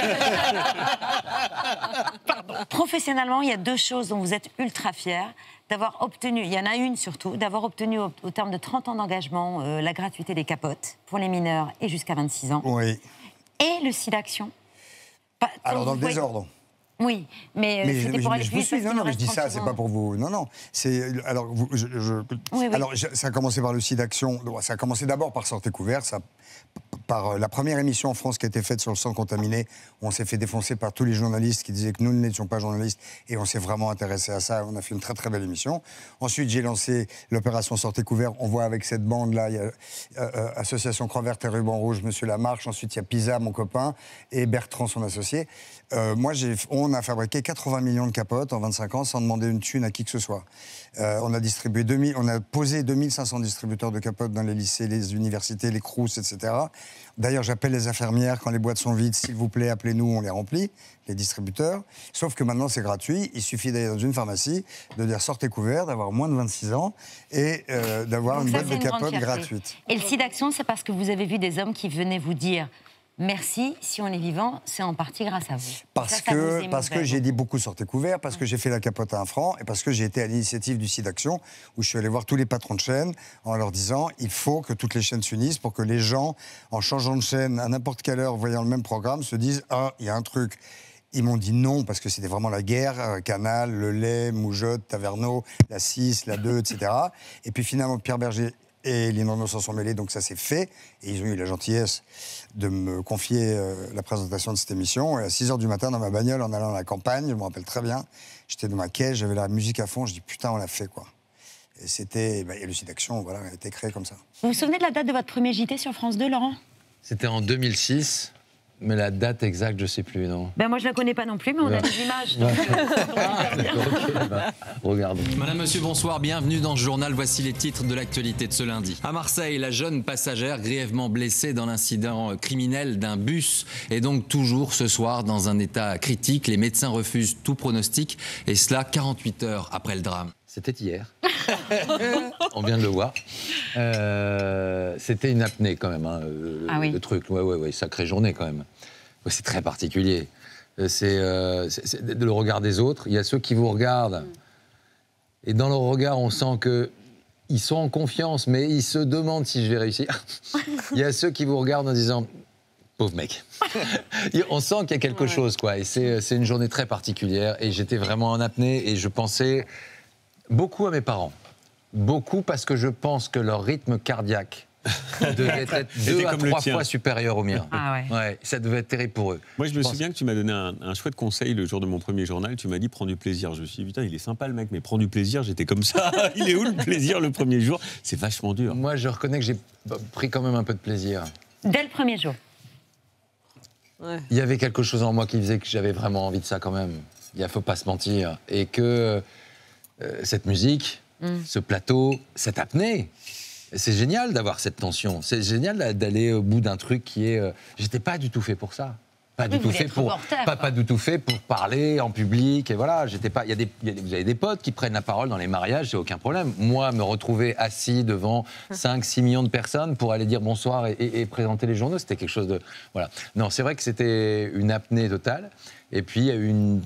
Professionnellement, il y a deux choses dont vous êtes ultra fiers d'avoir obtenu, il y en a une surtout, d'avoir obtenu au, terme de 30 ans d'engagement euh, la gratuité des capotes pour les mineurs et jusqu'à 26 ans. Oui. Et le site d'action. Alors, dans le désordre. Oui, mais, euh, c'était pour aller je, suis, non, non, je dis ça, c'est pas pour vous. Non, non. C'est alors, ça a commencé par le site d'action. Ça a commencé d'abord par Sortez couvert, ça, par euh, la première émission en France qui a été faite sur le sang contaminé. on s'est fait défoncer par tous les journalistes qui disaient que nous n'étions pas journalistes et on s'est vraiment intéressé à ça. On a fait une très très belle émission. Ensuite, j'ai lancé l'opération Sortez couvert. On voit avec cette bande là, il y a euh, Association Croix Verte et Ruban Rouge, Monsieur Lamarche. Ensuite, il y a Pisa, mon copain, et Bertrand, son associé. Euh, moi, on a fabriqué 80 millions de capotes en 25 ans sans demander une thune à qui que ce soit. Euh, on a distribué 2000, on a posé 2500 distributeurs de capotes dans les lycées, les universités, les crous, etc. D'ailleurs, j'appelle les infirmières quand les boîtes sont vides, s'il vous plaît, appelez-nous, on les remplit, les distributeurs. Sauf que maintenant, c'est gratuit. Il suffit d'aller dans une pharmacie, de dire sortez couvert, d'avoir moins de 26 ans et euh, d'avoir une boîte de capotes gratuite. Et le site d'action, c'est parce que vous avez vu des hommes qui venaient vous dire Merci, si on est vivant, c'est en partie grâce à vous. Parce que, parce que j'ai dit beaucoup sur tes couverts, parce que j'ai fait la capote à un franc et parce que j'ai été à l'initiative du site Action où je suis allé voir tous les patrons de chaîne en leur disant il faut que toutes les chaînes s'unissent pour que les gens, en changeant de chaîne à n'importe quelle heure, voyant le même programme, se disent ah, il y a un truc. Ils m'ont dit non parce que c'était vraiment la guerre, euh, Canal, Le Lait, Moujotte, Taverneau, la 6, la 2, etc. Et puis finalement, Pierre Berger et les normaux s'en sont mêlés, donc ça s'est fait. Et ils ont eu la gentillesse de me confier euh, la présentation de cette émission. Et à 6 h du matin, dans ma bagnole, en allant à la campagne, je me rappelle très bien, j'étais dans ma caisse, j'avais la musique à fond, je dis putain, on l'a fait quoi. Et c'était. Bah, le site d'action, voilà, a été créé comme ça. Vous vous souvenez de la date de votre premier JT sur France 2, Laurent C'était en 2006. Mais la date exacte, je ne sais plus, non ben, Moi, je ne la connais pas non plus, mais on a des images. Bah, regardons. Madame, monsieur, bonsoir. Bienvenue dans le journal. Voici les titres de l'actualité de ce lundi. À Marseille, la jeune passagère grièvement blessée dans l'incident criminel d'un bus est donc toujours ce soir dans un état critique. Les médecins refusent tout pronostic, et cela 48 heures après le drame. C'était hier. On vient de le voir. Euh, c'était une apnée quand même, hein, le, ah oui. Oui, truc. Ouais, ouais, sacrée journée quand même. c'est très particulier. Euh, euh, c'est de le regard des autres. Il y a ceux qui vous regardent. Mm. Et dans leur regard, on sent que ils sont en confiance, mais ils se demandent si je vais réussir. Il y a ceux qui vous regardent en disant pauvre mec. on sent qu'il y a quelque chose, quoi. Et c'est une journée très particulière. Et j'étais vraiment en apnée et je pensais Beaucoup à mes parents. Beaucoup parce que je pense que leur rythme cardiaque devait être deux à trois fois supérieur au mien. Ah ouais. ça devait être terrible pour eux. Moi, je, me souviens que tu m'as donné un, chouette conseil le jour de mon premier journal. Tu m'as dit prends du plaisir. Je me suis dit putain, il est sympa le mec, mais prends du plaisir. J'étais comme ça. il est où le plaisir le premier jour C'est vachement dur. Moi, je reconnais que j'ai pris quand même un peu de plaisir. Dès le premier jour. Il y avait quelque chose en moi qui faisait que j'avais vraiment envie de ça quand même. Il ne faut pas se mentir. Et que euh, cette musique, mm. ce plateau, cette apnée. C'est génial d'avoir cette tension. C'est génial d'aller au bout d'un truc qui est. Je euh, J'étais pas du tout fait pour ça. Pas du tout fait pour. du tout fait pour parler en public. Et voilà, j'étais pas. Y vous avez des potes qui prennent la parole dans les mariages, c'est aucun problème. Moi, me retrouver assis devant 5-6 mm. millions de personnes pour aller dire bonsoir et, et présenter les journaux, c'était quelque chose de. Voilà. Non, c'est vrai que c'était une apnée totale. Et puis, il y a eu une,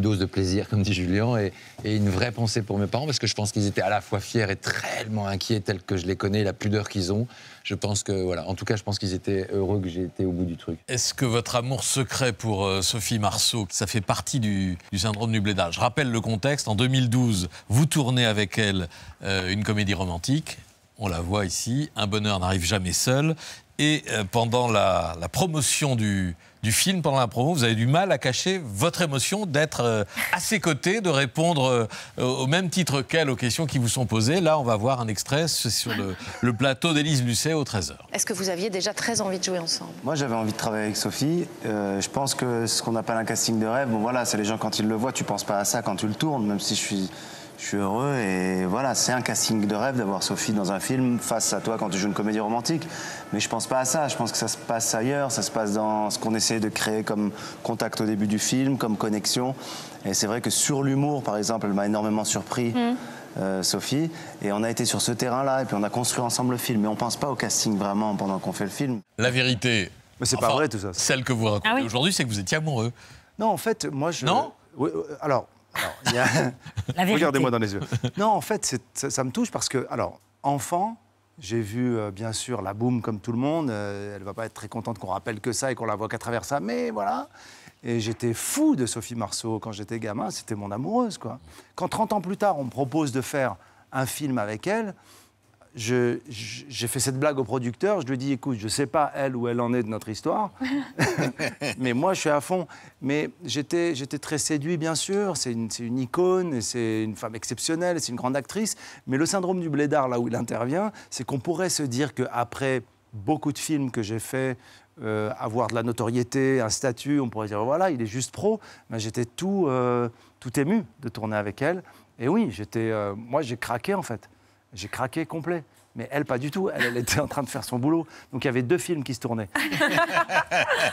dose de plaisir, comme dit Julien, et, une vraie pensée pour mes parents, parce que je pense qu'ils étaient à la fois fiers et tellement inquiets, tels que je les connais, la pudeur qu'ils ont. Je pense que, voilà, en tout cas, je pense qu'ils étaient heureux que j'ai été au bout du truc. Est-ce que votre amour secret pour euh, Sophie Marceau, ça fait partie du, syndrome du blé Je rappelle le contexte. En 2012, vous tournez avec elle euh, une comédie romantique, on la voit ici, un bonheur n'arrive jamais seul. Et euh, pendant la, promotion du, film, pendant la promo, vous avez du mal à cacher votre émotion d'être euh, à ses côtés, de répondre euh, au même titre qu'elle aux questions qui vous sont posées. Là, on va voir un extrait sur le, plateau d'Élise Lucet au 13h. Est-ce que vous aviez déjà très envie de jouer ensemble Moi, j'avais envie de travailler avec Sophie. je pense que ce qu'on appelle un casting de rêve, bon voilà, c'est les gens quand ils le voient, tu ne penses pas à ça quand tu le tournes, même si je suis je suis heureux et voilà, c'est un casting de rêve d'avoir Sophie dans un film face à toi quand tu joues une comédie romantique. Mais je pense pas à ça, je pense que ça se passe ailleurs, ça se passe dans ce qu'on essaie de créer comme contact au début du film, comme connexion. Et c'est vrai que sur l'humour, par exemple, elle m'a énormément surpris. Mm. Euh, Sophie, et on a été sur ce terrain-là, et puis on a construit ensemble le film. Mais on pense pas au casting vraiment pendant qu'on fait le film. La vérité. Mais c'est pas vrai tout ça. Celle que vous racontez ah aujourd'hui, c'est que vous étiez amoureux. Non, en fait, moi je. Non euh, alors, Regardez-moi dans les yeux. Non, en fait, ça, me touche parce que, alors, enfant, j'ai vu, euh, bien sûr, la boum comme tout le monde. Euh, elle va pas être très contente qu'on rappelle que ça et qu'on la voit qu'à travers ça, mais voilà. Et j'étais fou de Sophie Marceau quand j'étais gamin. C'était mon amoureuse, quoi. Quand 30 ans plus tard, on me propose de faire un film avec elle, j'ai fait cette blague au producteur, je lui ai dit, écoute, je ne sais pas elle où elle en est de notre histoire, mais moi je suis à fond. Mais j'étais très séduit, bien sûr, c'est une, une, icône, c'est une femme exceptionnelle, c'est une grande actrice, mais le syndrome du blédard, là où il intervient, c'est qu'on pourrait se dire qu'après beaucoup de films que j'ai faits, euh, avoir de la notoriété, un statut, on pourrait dire, oh, voilà, il est juste pro, mais j'étais tout, euh, tout ému de tourner avec elle. Et oui, j'étais, euh, moi j'ai craqué en fait. J'ai craqué complet. Mais elle, pas du tout. Elle, était en train de faire son boulot. Donc il y avait deux films qui se tournaient.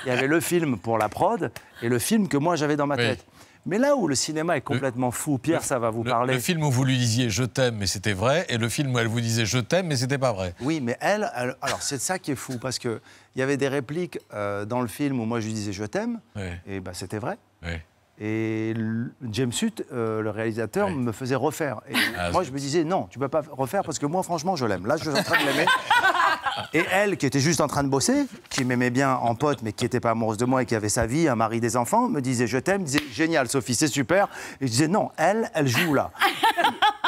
Il y avait le film pour la prod et le film que moi j'avais dans ma tête. Mais là où le cinéma est complètement fou, Pierre, ça va vous parler. Le film où vous lui disiez je t'aime, mais c'était vrai, et le film où elle vous disait je t'aime, mais c'était pas vrai. Oui, mais elle, alors c'est ça qui est fou, parce qu'il y avait des répliques euh, dans le film où moi je lui disais je t'aime, et bah, c'était vrai. Oui. Et James Hutt, euh, le réalisateur, me faisait refaire. Et ah, moi, je me disais, non, tu ne peux pas refaire parce que moi, franchement, je l'aime. Là, je suis en train de l'aimer. Et elle, qui était juste en train de bosser, qui m'aimait bien en pote, mais qui n'était pas amoureuse de moi et qui avait sa vie, un mari, des enfants, me disait, je t'aime, disait, génial, Sophie, c'est super. Et je disais, non, elle, elle joue là.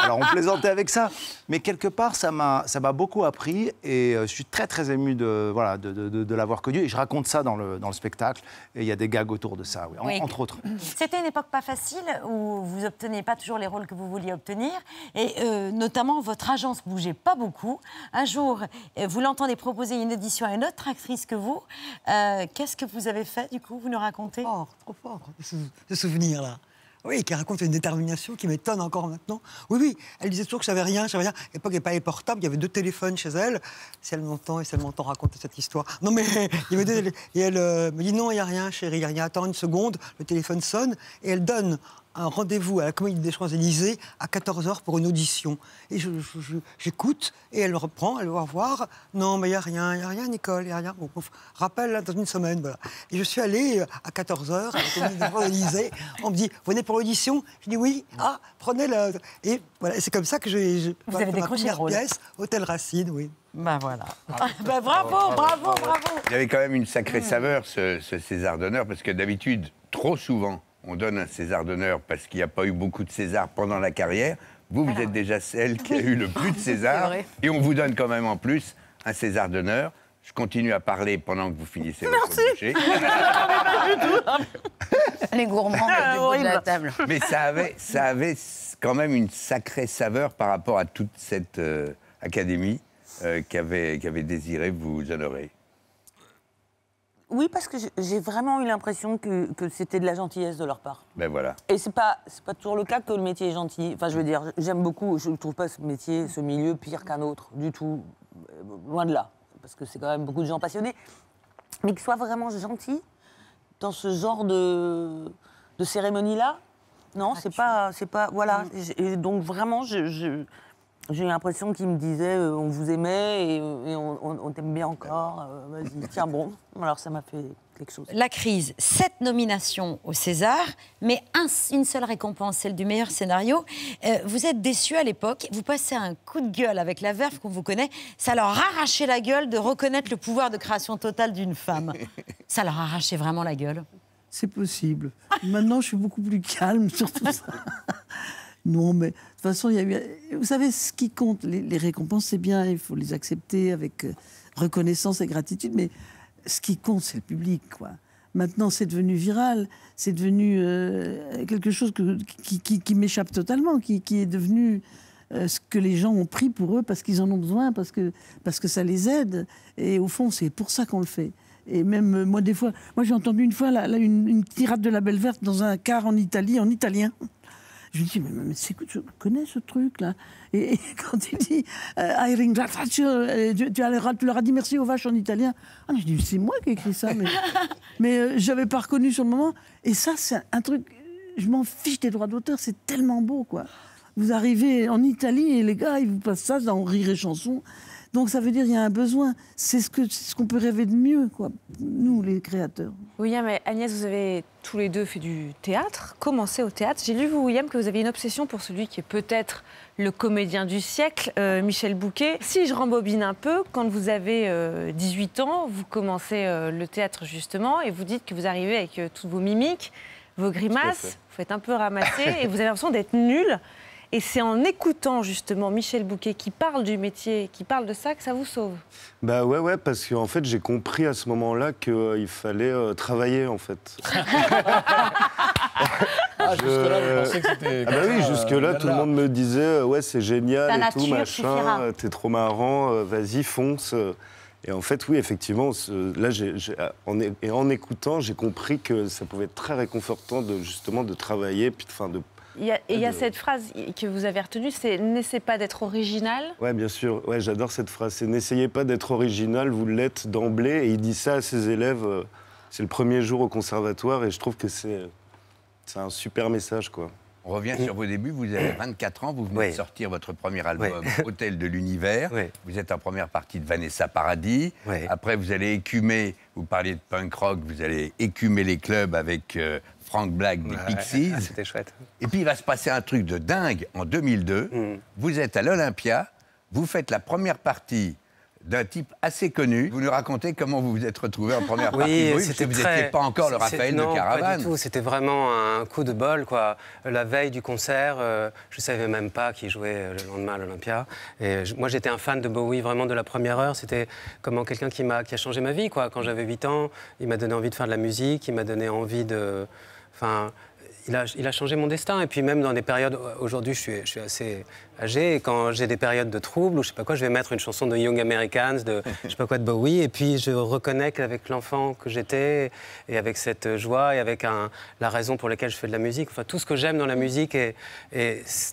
Alors on plaisantait avec ça, mais quelque part ça m'a ça m'a beaucoup appris et euh, je suis très très ému de voilà de, de, l'avoir connu et je raconte ça dans le dans le spectacle et il y a des gags autour de ça, entre autres. C'était une époque pas facile où vous obteniez pas toujours les rôles que vous vouliez obtenir et euh, notamment votre agence bougeait pas beaucoup. Un jour, euh, vous l'entendez proposer une édition à une autre actrice que vous. Qu'est-ce que vous avez fait du coup Vous nous racontez fort, Trop fort, ce souvenir là. Oui, qui raconte une détermination qui m'étonne encore maintenant. Oui, oui, elle disait toujours que je savais rien, je savais rien. À l'époque, il n'y avait pas les portables, il y avait deux téléphones chez elle. Si elle m'entend et si elle m'entend raconter cette histoire. Non, mais il y avait deux... Et elle euh, me dit non, il n'y a rien, chérie, il n'y a rien. Attends une seconde, le téléphone sonne et elle donne un rendez-vous à la Comédie des Champs-Élysées à 14h pour une audition. Et j'écoute, et elle reprend, elle va voir. Non, mais il n'y a rien, il n'y a rien, Nicole, il n'y a rien. rappel dans une semaine. Voilà. Et je suis allée euh, à 14h à la Comédie des Champs-Élysées. On me dit, venez pour l'audition Je dis oui. Ah, prenez la. Et voilà, c'est comme ça que j'ai. Vous avez décroché la Hôtel Racine, oui. Ben voilà. Ah, ah, ben, bravo. bravo, bravo, bravo. Il y avait quand même une sacrée hmm. saveur, ce, ce César d'honneur, parce que d'habitude, trop souvent, on donne un César d'honneur parce qu'il n'y a pas eu beaucoup de César pendant la carrière. Vous, vous êtes déjà celle qui a eu le plus de César. et on vous donne quand même en plus un César d'honneur. Je continue à parler pendant que vous finissez Merci. votre Les gourmands du ah, bout de la table. Mais ça avait, ça avait quand même une sacrée saveur par rapport à toute cette euh, académie qui, euh, qui avait désiré vous honorer. Oui, parce que j'ai vraiment eu l'impression que, c'était de la gentillesse de leur part. Mais ben voilà. Et c'est pas c'est pas toujours le cas que le métier est gentil. Enfin, je veux dire, j'aime beaucoup. Je ne trouve pas ce métier, ce milieu pire qu'un autre du tout. Euh, loin de là, parce que c'est quand même beaucoup de gens passionnés, mais qu'ils soient vraiment gentils dans ce genre de, cérémonie là. Non, c'est pas, c'est pas. Voilà. Mm. Et donc vraiment, je, j'ai l'impression qu'il me disait euh, on vous aimait et, euh, on, t'aime bien encore. Euh, vas-y, tiens bon. Alors ça m'a fait quelque chose. La crise, sept nominations au César, mais une seule récompense, celle du meilleur scénario. vous êtes déçu à l'époque, vous passez un coup de gueule avec la verve qu'on vous connaît. Ça leur arrachait la gueule de reconnaître le pouvoir de création totale d'une femme. ça leur arrachait vraiment la gueule. C'est possible. Maintenant, je suis beaucoup plus calme sur tout ça. Non, mais de toute façon, il Vous savez, ce qui compte, les, récompenses, c'est bien, il faut les accepter avec euh, reconnaissance et gratitude, mais ce qui compte, c'est le public, quoi. Maintenant, c'est devenu viral, c'est devenu euh, quelque chose qui, m'échappe totalement, qui, est devenu euh, ce que les gens ont pris pour eux parce qu'ils en ont besoin, parce que, parce que ça les aide. Et au fond, c'est pour ça qu'on le fait. Et même moi, des fois, moi j'ai entendu une fois une, tirade de la Belle Verte dans un car en Italie, en italien. Je lui dis, mais, mais je connais ce truc-là. Et, quand il dit, euh, tu, euh, leur as dit merci aux vaches en italien. Ah, je dis, c'est moi qui ai écrit ça, mais, mais euh, je n'avais pas reconnu sur le moment. Et ça, c'est un, truc, je m'en fiche des droits d'auteur, c'est tellement beau, quoi. Vous arrivez en Italie et les gars, ils vous passent ça dans Rire et Chanson. Donc ça veut dire qu'il y a un besoin. C'est ce qu'on ce qu'on peut rêver de mieux, quoi, nous, les créateurs. William mais Agnès, vous avez tous les deux fait du théâtre, commencé au théâtre. J'ai lu, vous, William, que vous avez une obsession pour celui qui est peut-être le comédien du siècle, euh, Michel Bouquet. Si je rembobine un peu, quand vous avez 18 euh, ans, vous commencez euh, le théâtre, justement, et vous dites que vous arrivez avec toutes vos mimiques, vos grimaces, vous faites un peu ramasser, et vous avez l'impression d'être nul. Et c'est en écoutant justement Michel Bouquet qui parle du métier, qui parle de ça, que ça vous sauve. Bah ouais, ouais, parce qu'en fait, j'ai compris à ce moment-là qu'il euh, fallait euh, travailler, en fait. Ah, jusque-là, Ah bah oui, jusque-là, euh, tout le monde me disait ouais, c'est génial et tout, machin, t'es trop marrant, vas-y, fonce. Et en fait, oui, effectivement, là, en, et en écoutant, j'ai compris que ça pouvait être très réconfortant de justement de travailler, puis de, fin de il y a, et il y a cette phrase que vous avez retenue, c'est n'essayez pas d'être original. Ouais, bien sûr. Ouais, j'adore cette phrase. C'est n'essayez pas d'être original, vous l'êtes d'emblée. Et il dit ça à ses élèves. Euh, c'est le premier jour au conservatoire et je trouve que c'est un super message, quoi. On revient sur vos débuts. Vous avez 24 ans, vous venez de sortir votre premier album, Hôtel de l'univers. Vous êtes en première partie de Vanessa Paradis. Après, vous allez écumer, vous parliez de punk rock, vous allez écumer les clubs avec euh, Frank Black des Pixies. Ah, c'était chouette. Et puis il va se passer un truc de dingue en 2002. Hmm. Vous êtes à l'Olympia, vous faites la première partie d'un type assez connu. Vous lui racontez comment vous vous êtes retrouvé en première partie oui, c'était vous n'étiez pas encore le Raphaël de Caravane. C'était vraiment un coup de bol, quoi. La veille du concert, euh, je savais même pas qui jouait euh, le lendemain à l'Olympia. Et moi, j'étais un fan de Bowie vraiment de la première heure. C'était comment quelqu'un qui m'a qui a changé ma vie, quoi. Quand j'avais 8 ans, il m'a donné envie de faire de la musique, il m'a donné envie de Enfin, il a, changé mon destin. Et puis même dans des périodes, aujourd'hui je suis, assez âgé, et quand j'ai des périodes de troubles ou je sais pas quoi, je vais mettre une chanson de Young Americans, de je sais pas quoi, de Bowie, et puis je reconnecte avec l'enfant que j'étais, et avec cette joie, et avec la raison pour laquelle je fais de la musique. Enfin, tout ce que j'aime dans la musique, et,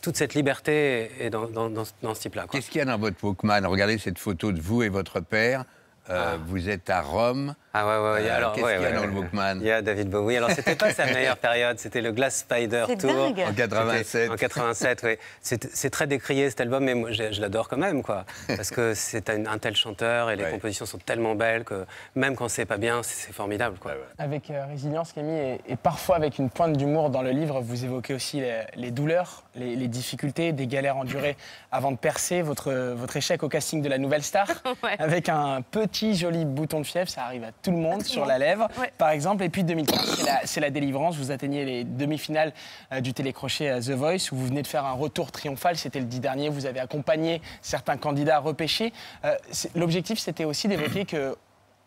toute cette liberté est dans, dans ce type-là. Qu'est-ce qu'il y a dans votre Walkman Regardez cette photo de vous et votre père. Euh, ah. Vous êtes à Rome. Ah ouais, ouais, euh, alors, qu'est-ce qu'il y a Bookman Il y a David Bowie. Alors, c'était pas sa meilleure période, c'était le Glass Spider Tour. En 87. En 87, oui. C'est très décrié cet album, mais moi, je, l'adore quand même, quoi. Parce que c'est un, tel chanteur et les compositions sont tellement belles que même quand c'est pas bien, c'est formidable, quoi. Ah, avec euh, Résilience, Camille, et, et, parfois avec une pointe d'humour dans le livre, vous évoquez aussi les, douleurs, les, difficultés, des galères endurées avant de percer votre, votre échec au casting de la Nouvelle Star. Avec un petit joli bouton de fièvre, ça arrive à tout le monde sur la lèvre, par exemple. Et puis 2015, c'est la, délivrance. Vous atteignez les demi-finales euh, du télécrochet à euh, The Voice, où vous venez de faire un retour triomphal. C'était le 10 dernier. Vous avez accompagné certains candidats repêchés. Euh, l'objectif, c'était aussi d'évoquer que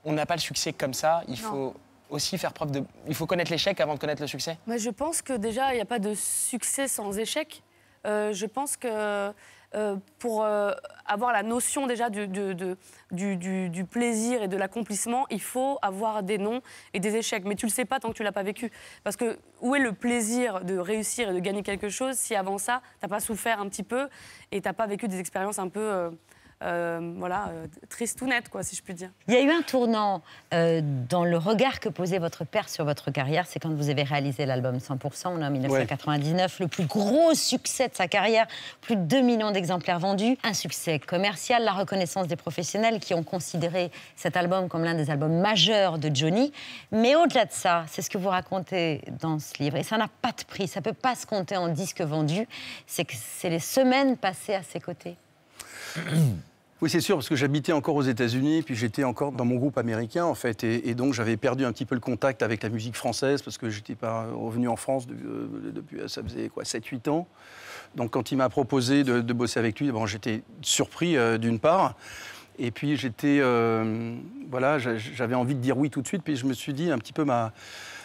on n'a pas le succès comme ça. Il faut aussi faire preuve de. Il faut connaître l'échec avant de connaître le succès. Moi, je pense que déjà, il n'y a pas de succès sans échec. je pense que euh, pour euh, avoir la notion déjà du, plaisir et de l'accomplissement, il faut avoir des noms et des échecs. Mais tu ne le sais pas tant que tu l'as pas vécu. Parce que où est le plaisir de réussir et de gagner quelque chose si avant ça, tu n'as pas souffert un petit peu et tu n'as pas vécu des expériences un peu... Euh, euh, voilà, euh, triste ou nette, quoi, si je puis dire. Il y a eu un tournant euh, dans le regard que posait votre père sur votre carrière, c'est quand vous avez réalisé l'album 100%, on est en 1999, le plus gros succès de sa carrière, plus de 2 millions d'exemplaires vendus, un succès commercial, la reconnaissance des professionnels qui ont considéré cet album comme l'un des albums majeurs de Johnny. Mais au-delà de ça, c'est ce que vous racontez dans ce livre, et ça n'a pas de prix, ça ne peut pas se compter en disques vendus, c'est que c'est les semaines passées à ses côtés. Oui, c'est sûr, parce que j'habitais encore aux États-Unis, puis j'étais encore dans mon groupe américain, en fait. Et, donc, j'avais perdu un petit peu le contact avec la musique française, parce que je n'étais pas revenu en France euh, depuis, ça faisait quoi, 7-8 ans. Donc, quand il m'a proposé de, bosser avec lui, bon, j'étais surpris, euh, d'une part. Et puis, j'étais. Euh, voilà, j'avais envie de dire oui tout de suite, puis je me suis dit un petit peu ma.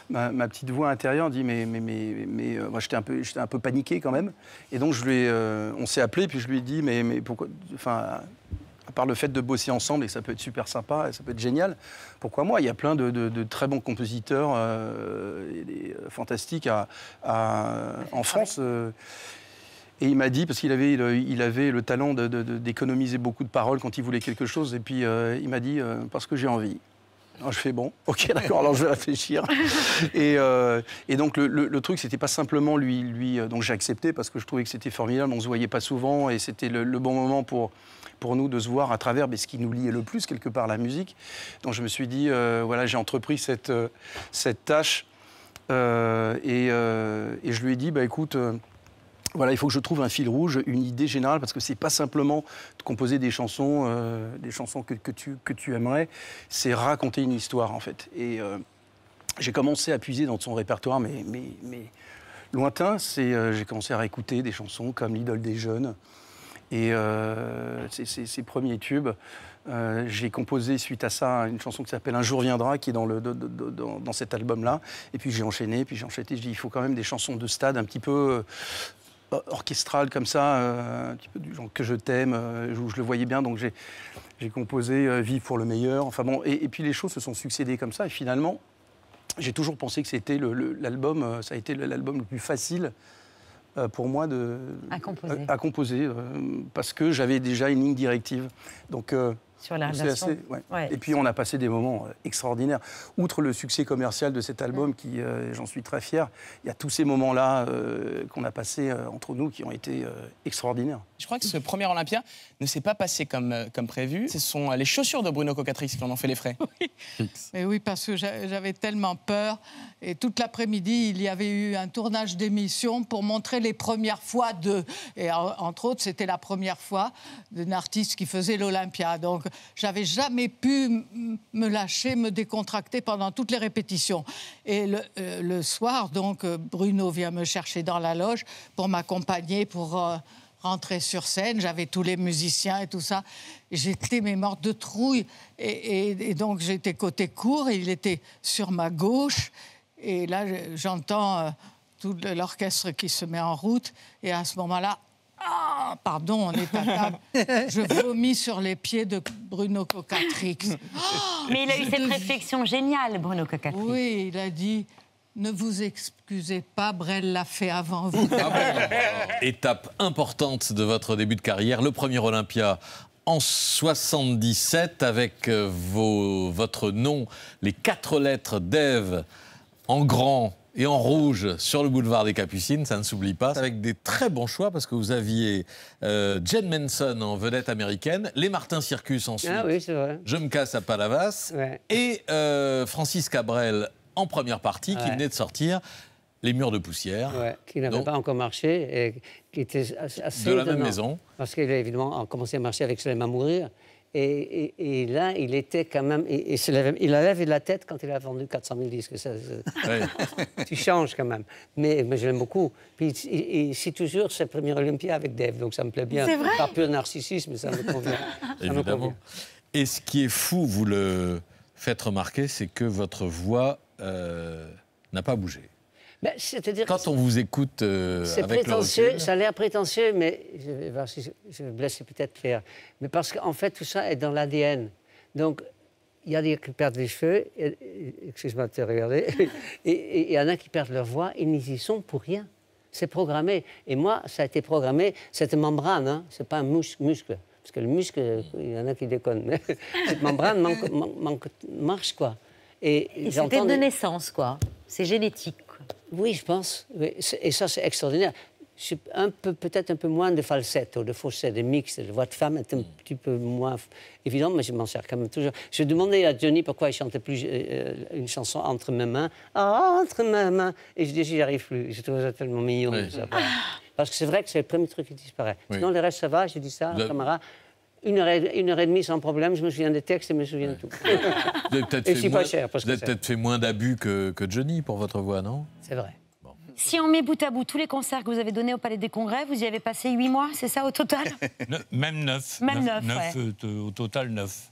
petite voix intérieure dit mais mais mais, mais moi j'étais un peu j'étais un peu paniqué quand même et donc je lui on s'est appelé puis je lui ai dit mais mais pourquoi enfin à part le fait de bosser ensemble et ça peut être super sympa et ça peut être génial, pourquoi moi Il y a plein de, très bons compositeurs euh, euh, fantastiques en France. Ah euh, et il m'a dit, parce qu'il avait, il avait le talent d'économiser beaucoup de paroles quand il voulait quelque chose, et puis il m'a dit, parce que j'ai envie je fais bon, ok, d'accord, alors je vais réfléchir. et, euh, donc le, truc, c'était pas simplement lui, lui. Euh, donc j'ai accepté parce que je trouvais que c'était formidable. On se voyait pas souvent et c'était le, bon moment pour pour nous de se voir à travers mais ce qui nous liait le plus quelque part la musique. Donc je me suis dit euh, voilà, j'ai entrepris cette cette tâche et, et, je lui ai dit bah écoute. Voilà, il faut que je trouve un fil rouge, une idée générale, parce que c'est pas simplement de composer des chansons, euh, des chansons que, tu, que tu aimerais, c'est raconter une histoire en fait. Et euh, j'ai commencé à puiser dans son répertoire, mais, mais, mais lointain, c'est euh, j'ai commencé à réécouter des chansons comme l'idole des jeunes et ses, premiers tubes. j'ai composé suite à ça une chanson qui s'appelle Un jour viendra, qui est dans, le, dans, dans cet album-là. Et puis j'ai enchaîné, puis j'ai enchaîné. J'ai dit, il faut quand même des chansons de stade un petit peu euh, orchestral comme ça, euh, un petit peu du genre que je t'aime, je, euh, je, le voyais bien, donc j'ai composé Vive pour le meilleur. Enfin bon, et, puis les choses se sont succédées comme ça, et finalement, j'ai toujours pensé que c'était l'album, le, ça a été l'album le plus facile pour moi de, à composer, à composer parce que j'avais déjà une ligne directive. Donc sur Et puis on a passé des moments euh, extraordinaires. Outre le succès commercial de cet album, qui euh, j'en suis très fier, il y a tous ces moments-là euh, qu'on a passés entre nous qui ont été extraordinaires. Je crois que ce premier Olympia ne s'est pas passé comme, comme prévu. Ce sont les chaussures de Bruno Cocatrix qui en ont fait les frais. Oui. Mais oui, parce que j'avais tellement peur. Et toute l'après-midi, il y avait eu un tournage d'émission pour montrer les premières fois de... Et entre autres, c'était la première fois d'un artiste qui faisait l'Olympia. Donc j'avais jamais pu me lâcher, me décontracter pendant toutes les répétitions. Et le, euh, soir, donc, euh, Bruno vient me chercher dans la loge pour m'accompagner, pour euh, rentrer sur scène. J'avais tous les musiciens et tout ça. J'étais mais de trouille. Et, donc, j'étais côté court et il était sur ma gauche. Et là, j'entends. tout l'orchestre qui se met en route. Et à ce moment-là, ah, pardon, on est à table. Je vomis sur les pieds de Bruno Cocatrix. Oh, Mais il a eu cette réflexion géniale, Bruno Cocatrix. Oui, il a dit ne vous excusez pas, Brel l'a fait avant vous. Ah Étape importante de votre début de carrière, le premier Olympia en 77 avec euh, vos, votre nom, les quatre lettres d'Ève en grand et en rouge sur le boulevard des Capucines, ça ne s'oublie pas, avec des très bons choix parce que vous aviez euh, Jen Manson en vedette américaine, les Martin Circus ensuite, ah Je me casse à Palavas, et euh, Francis Cabrel en première partie qui venait de sortir. Les murs de poussière. qui n'avait pas encore marché et qui était assez. De la même maison. Parce qu'il a évidemment commencé à marcher avec Soleil à mourir. Et, là, il était quand même. Il, avait a la tête quand il a vendu 400 000 disques. tu changes quand même. Mais, je l'aime beaucoup. Puis il, toujours ses première Olympia avec Dave, donc ça me plaît bien. C'est vrai. Pas pur narcissisme, ça me convient. Évidemment. Et ce qui est fou, vous le faites remarquer, c'est que votre voix euh, n'a pas bougé. Ben, dire Quand on vous écoute euh, prétentieux, Ça a l'air prétentieux, mais je vais voir si je, me peut-être faire. Mais parce qu'en fait, tout ça est dans l'ADN. Donc, il y des gens qui perdent les cheveux, excuse-moi de te regarder, et il y en a qui perdent leur voix, ils n'y sont pour rien. C'est programmé. Et moi, ça a été programmé, cette membrane, hein, c'est pas un muscle, parce que le muscle, il y en a qui déconnent, mais cette membrane marche, quoi. Et, et c'était de naissance, quoi. C'est génétique. Oui, je pense. Et ça, c'est extraordinaire. Un peu, peut-être un peu moins de ou de faussettes, de mix, de voix de femme est un mm. petit peu moins évident, mais je m'en sers quand même toujours. Je demandais à Johnny pourquoi il chantait plus euh, euh, une chanson entre mes mains. Ah, entre mes mains Et je dis, j'y arrive plus. Je trouve ça tellement mignon. Parce que c'est vrai que c'est le premier truc qui disparaît. Sinon, le reste, ça va. Je dis ça à Camara. Une heure, et, une heure et demie sans problème, je me souviens des textes et je me souviens de tout. Vous avez peut-être fait, moins, cher, fait moins d'abus que, Johnny pour votre voix, non C'est vrai. Si on met bout à bout tous les concerts que vous avez donnés au Palais des Congrès, vous y avez passé huit mois, c'est ça au total Même neuf. Même neuf, euh, au total neuf.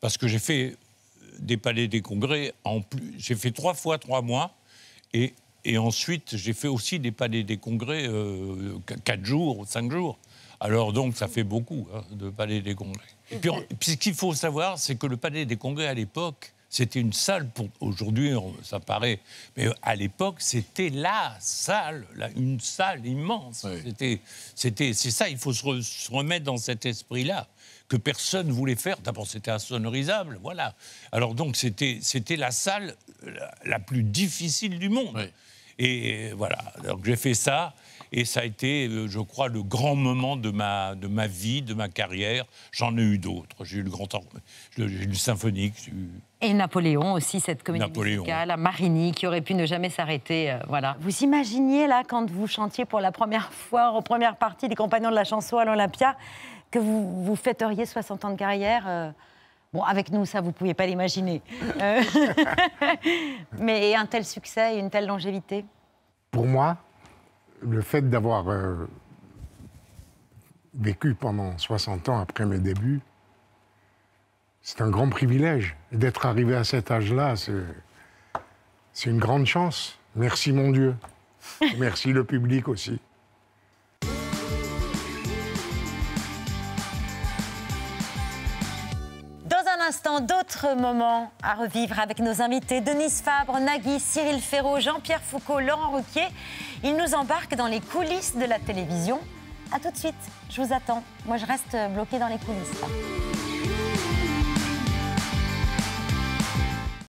Parce que j'ai fait euh, des Palais des Congrès en plus. J'ai fait trois fois trois mois et, et ensuite j'ai fait aussi des Palais des Congrès euh, quatre jours ou cinq jours. Alors donc, ça fait beaucoup hein, de Palais des Congrès. Et puis, ce qu'il faut savoir, c'est que le Palais des Congrès, à l'époque, c'était une salle pour. Aujourd'hui, ça paraît. Mais euh, à l'époque, c'était la salle, une salle immense. C'était, c'est ça, il faut se, remettre dans cet esprit-là que personne voulait faire. D'abord, c'était insonorisable, voilà. Alors donc, c'était, la salle euh, la, plus difficile du monde. Et euh, voilà. Donc j'ai fait ça. Et ça a été, je crois, le grand moment de ma, de ma vie, de ma carrière. J'en ai eu d'autres. J'ai eu le grand symphonique. Et Napoléon aussi, cette comédie musicale, à qui aurait pu ne jamais s'arrêter. Euh, voilà. Vous imaginiez, là, quand vous chantiez pour la première fois, en première partie des Compagnons de la Chanson à l'Olympia, que vous, fêteriez 60 ans de carrière euh, Bon, avec nous, ça, vous ne pouviez pas l'imaginer. Euh, mais un tel succès et une telle longévité Pour moi, le fait d'avoir euh, vécu pendant 60 ans après mes débuts, c'est un grand privilège. D'être arrivé à cet âge-là, c'est une grande chance. Merci mon Dieu. Merci le public aussi. d'autres moments à revivre avec nos invités Denise Fabre, Nagui, Cyril Ferraud, Jean-Pierre Foucault, Laurent rouquier Ils nous embarquent dans les coulisses de la télévision. A tout de suite, je vous attends. Moi, je reste bloqué dans les coulisses.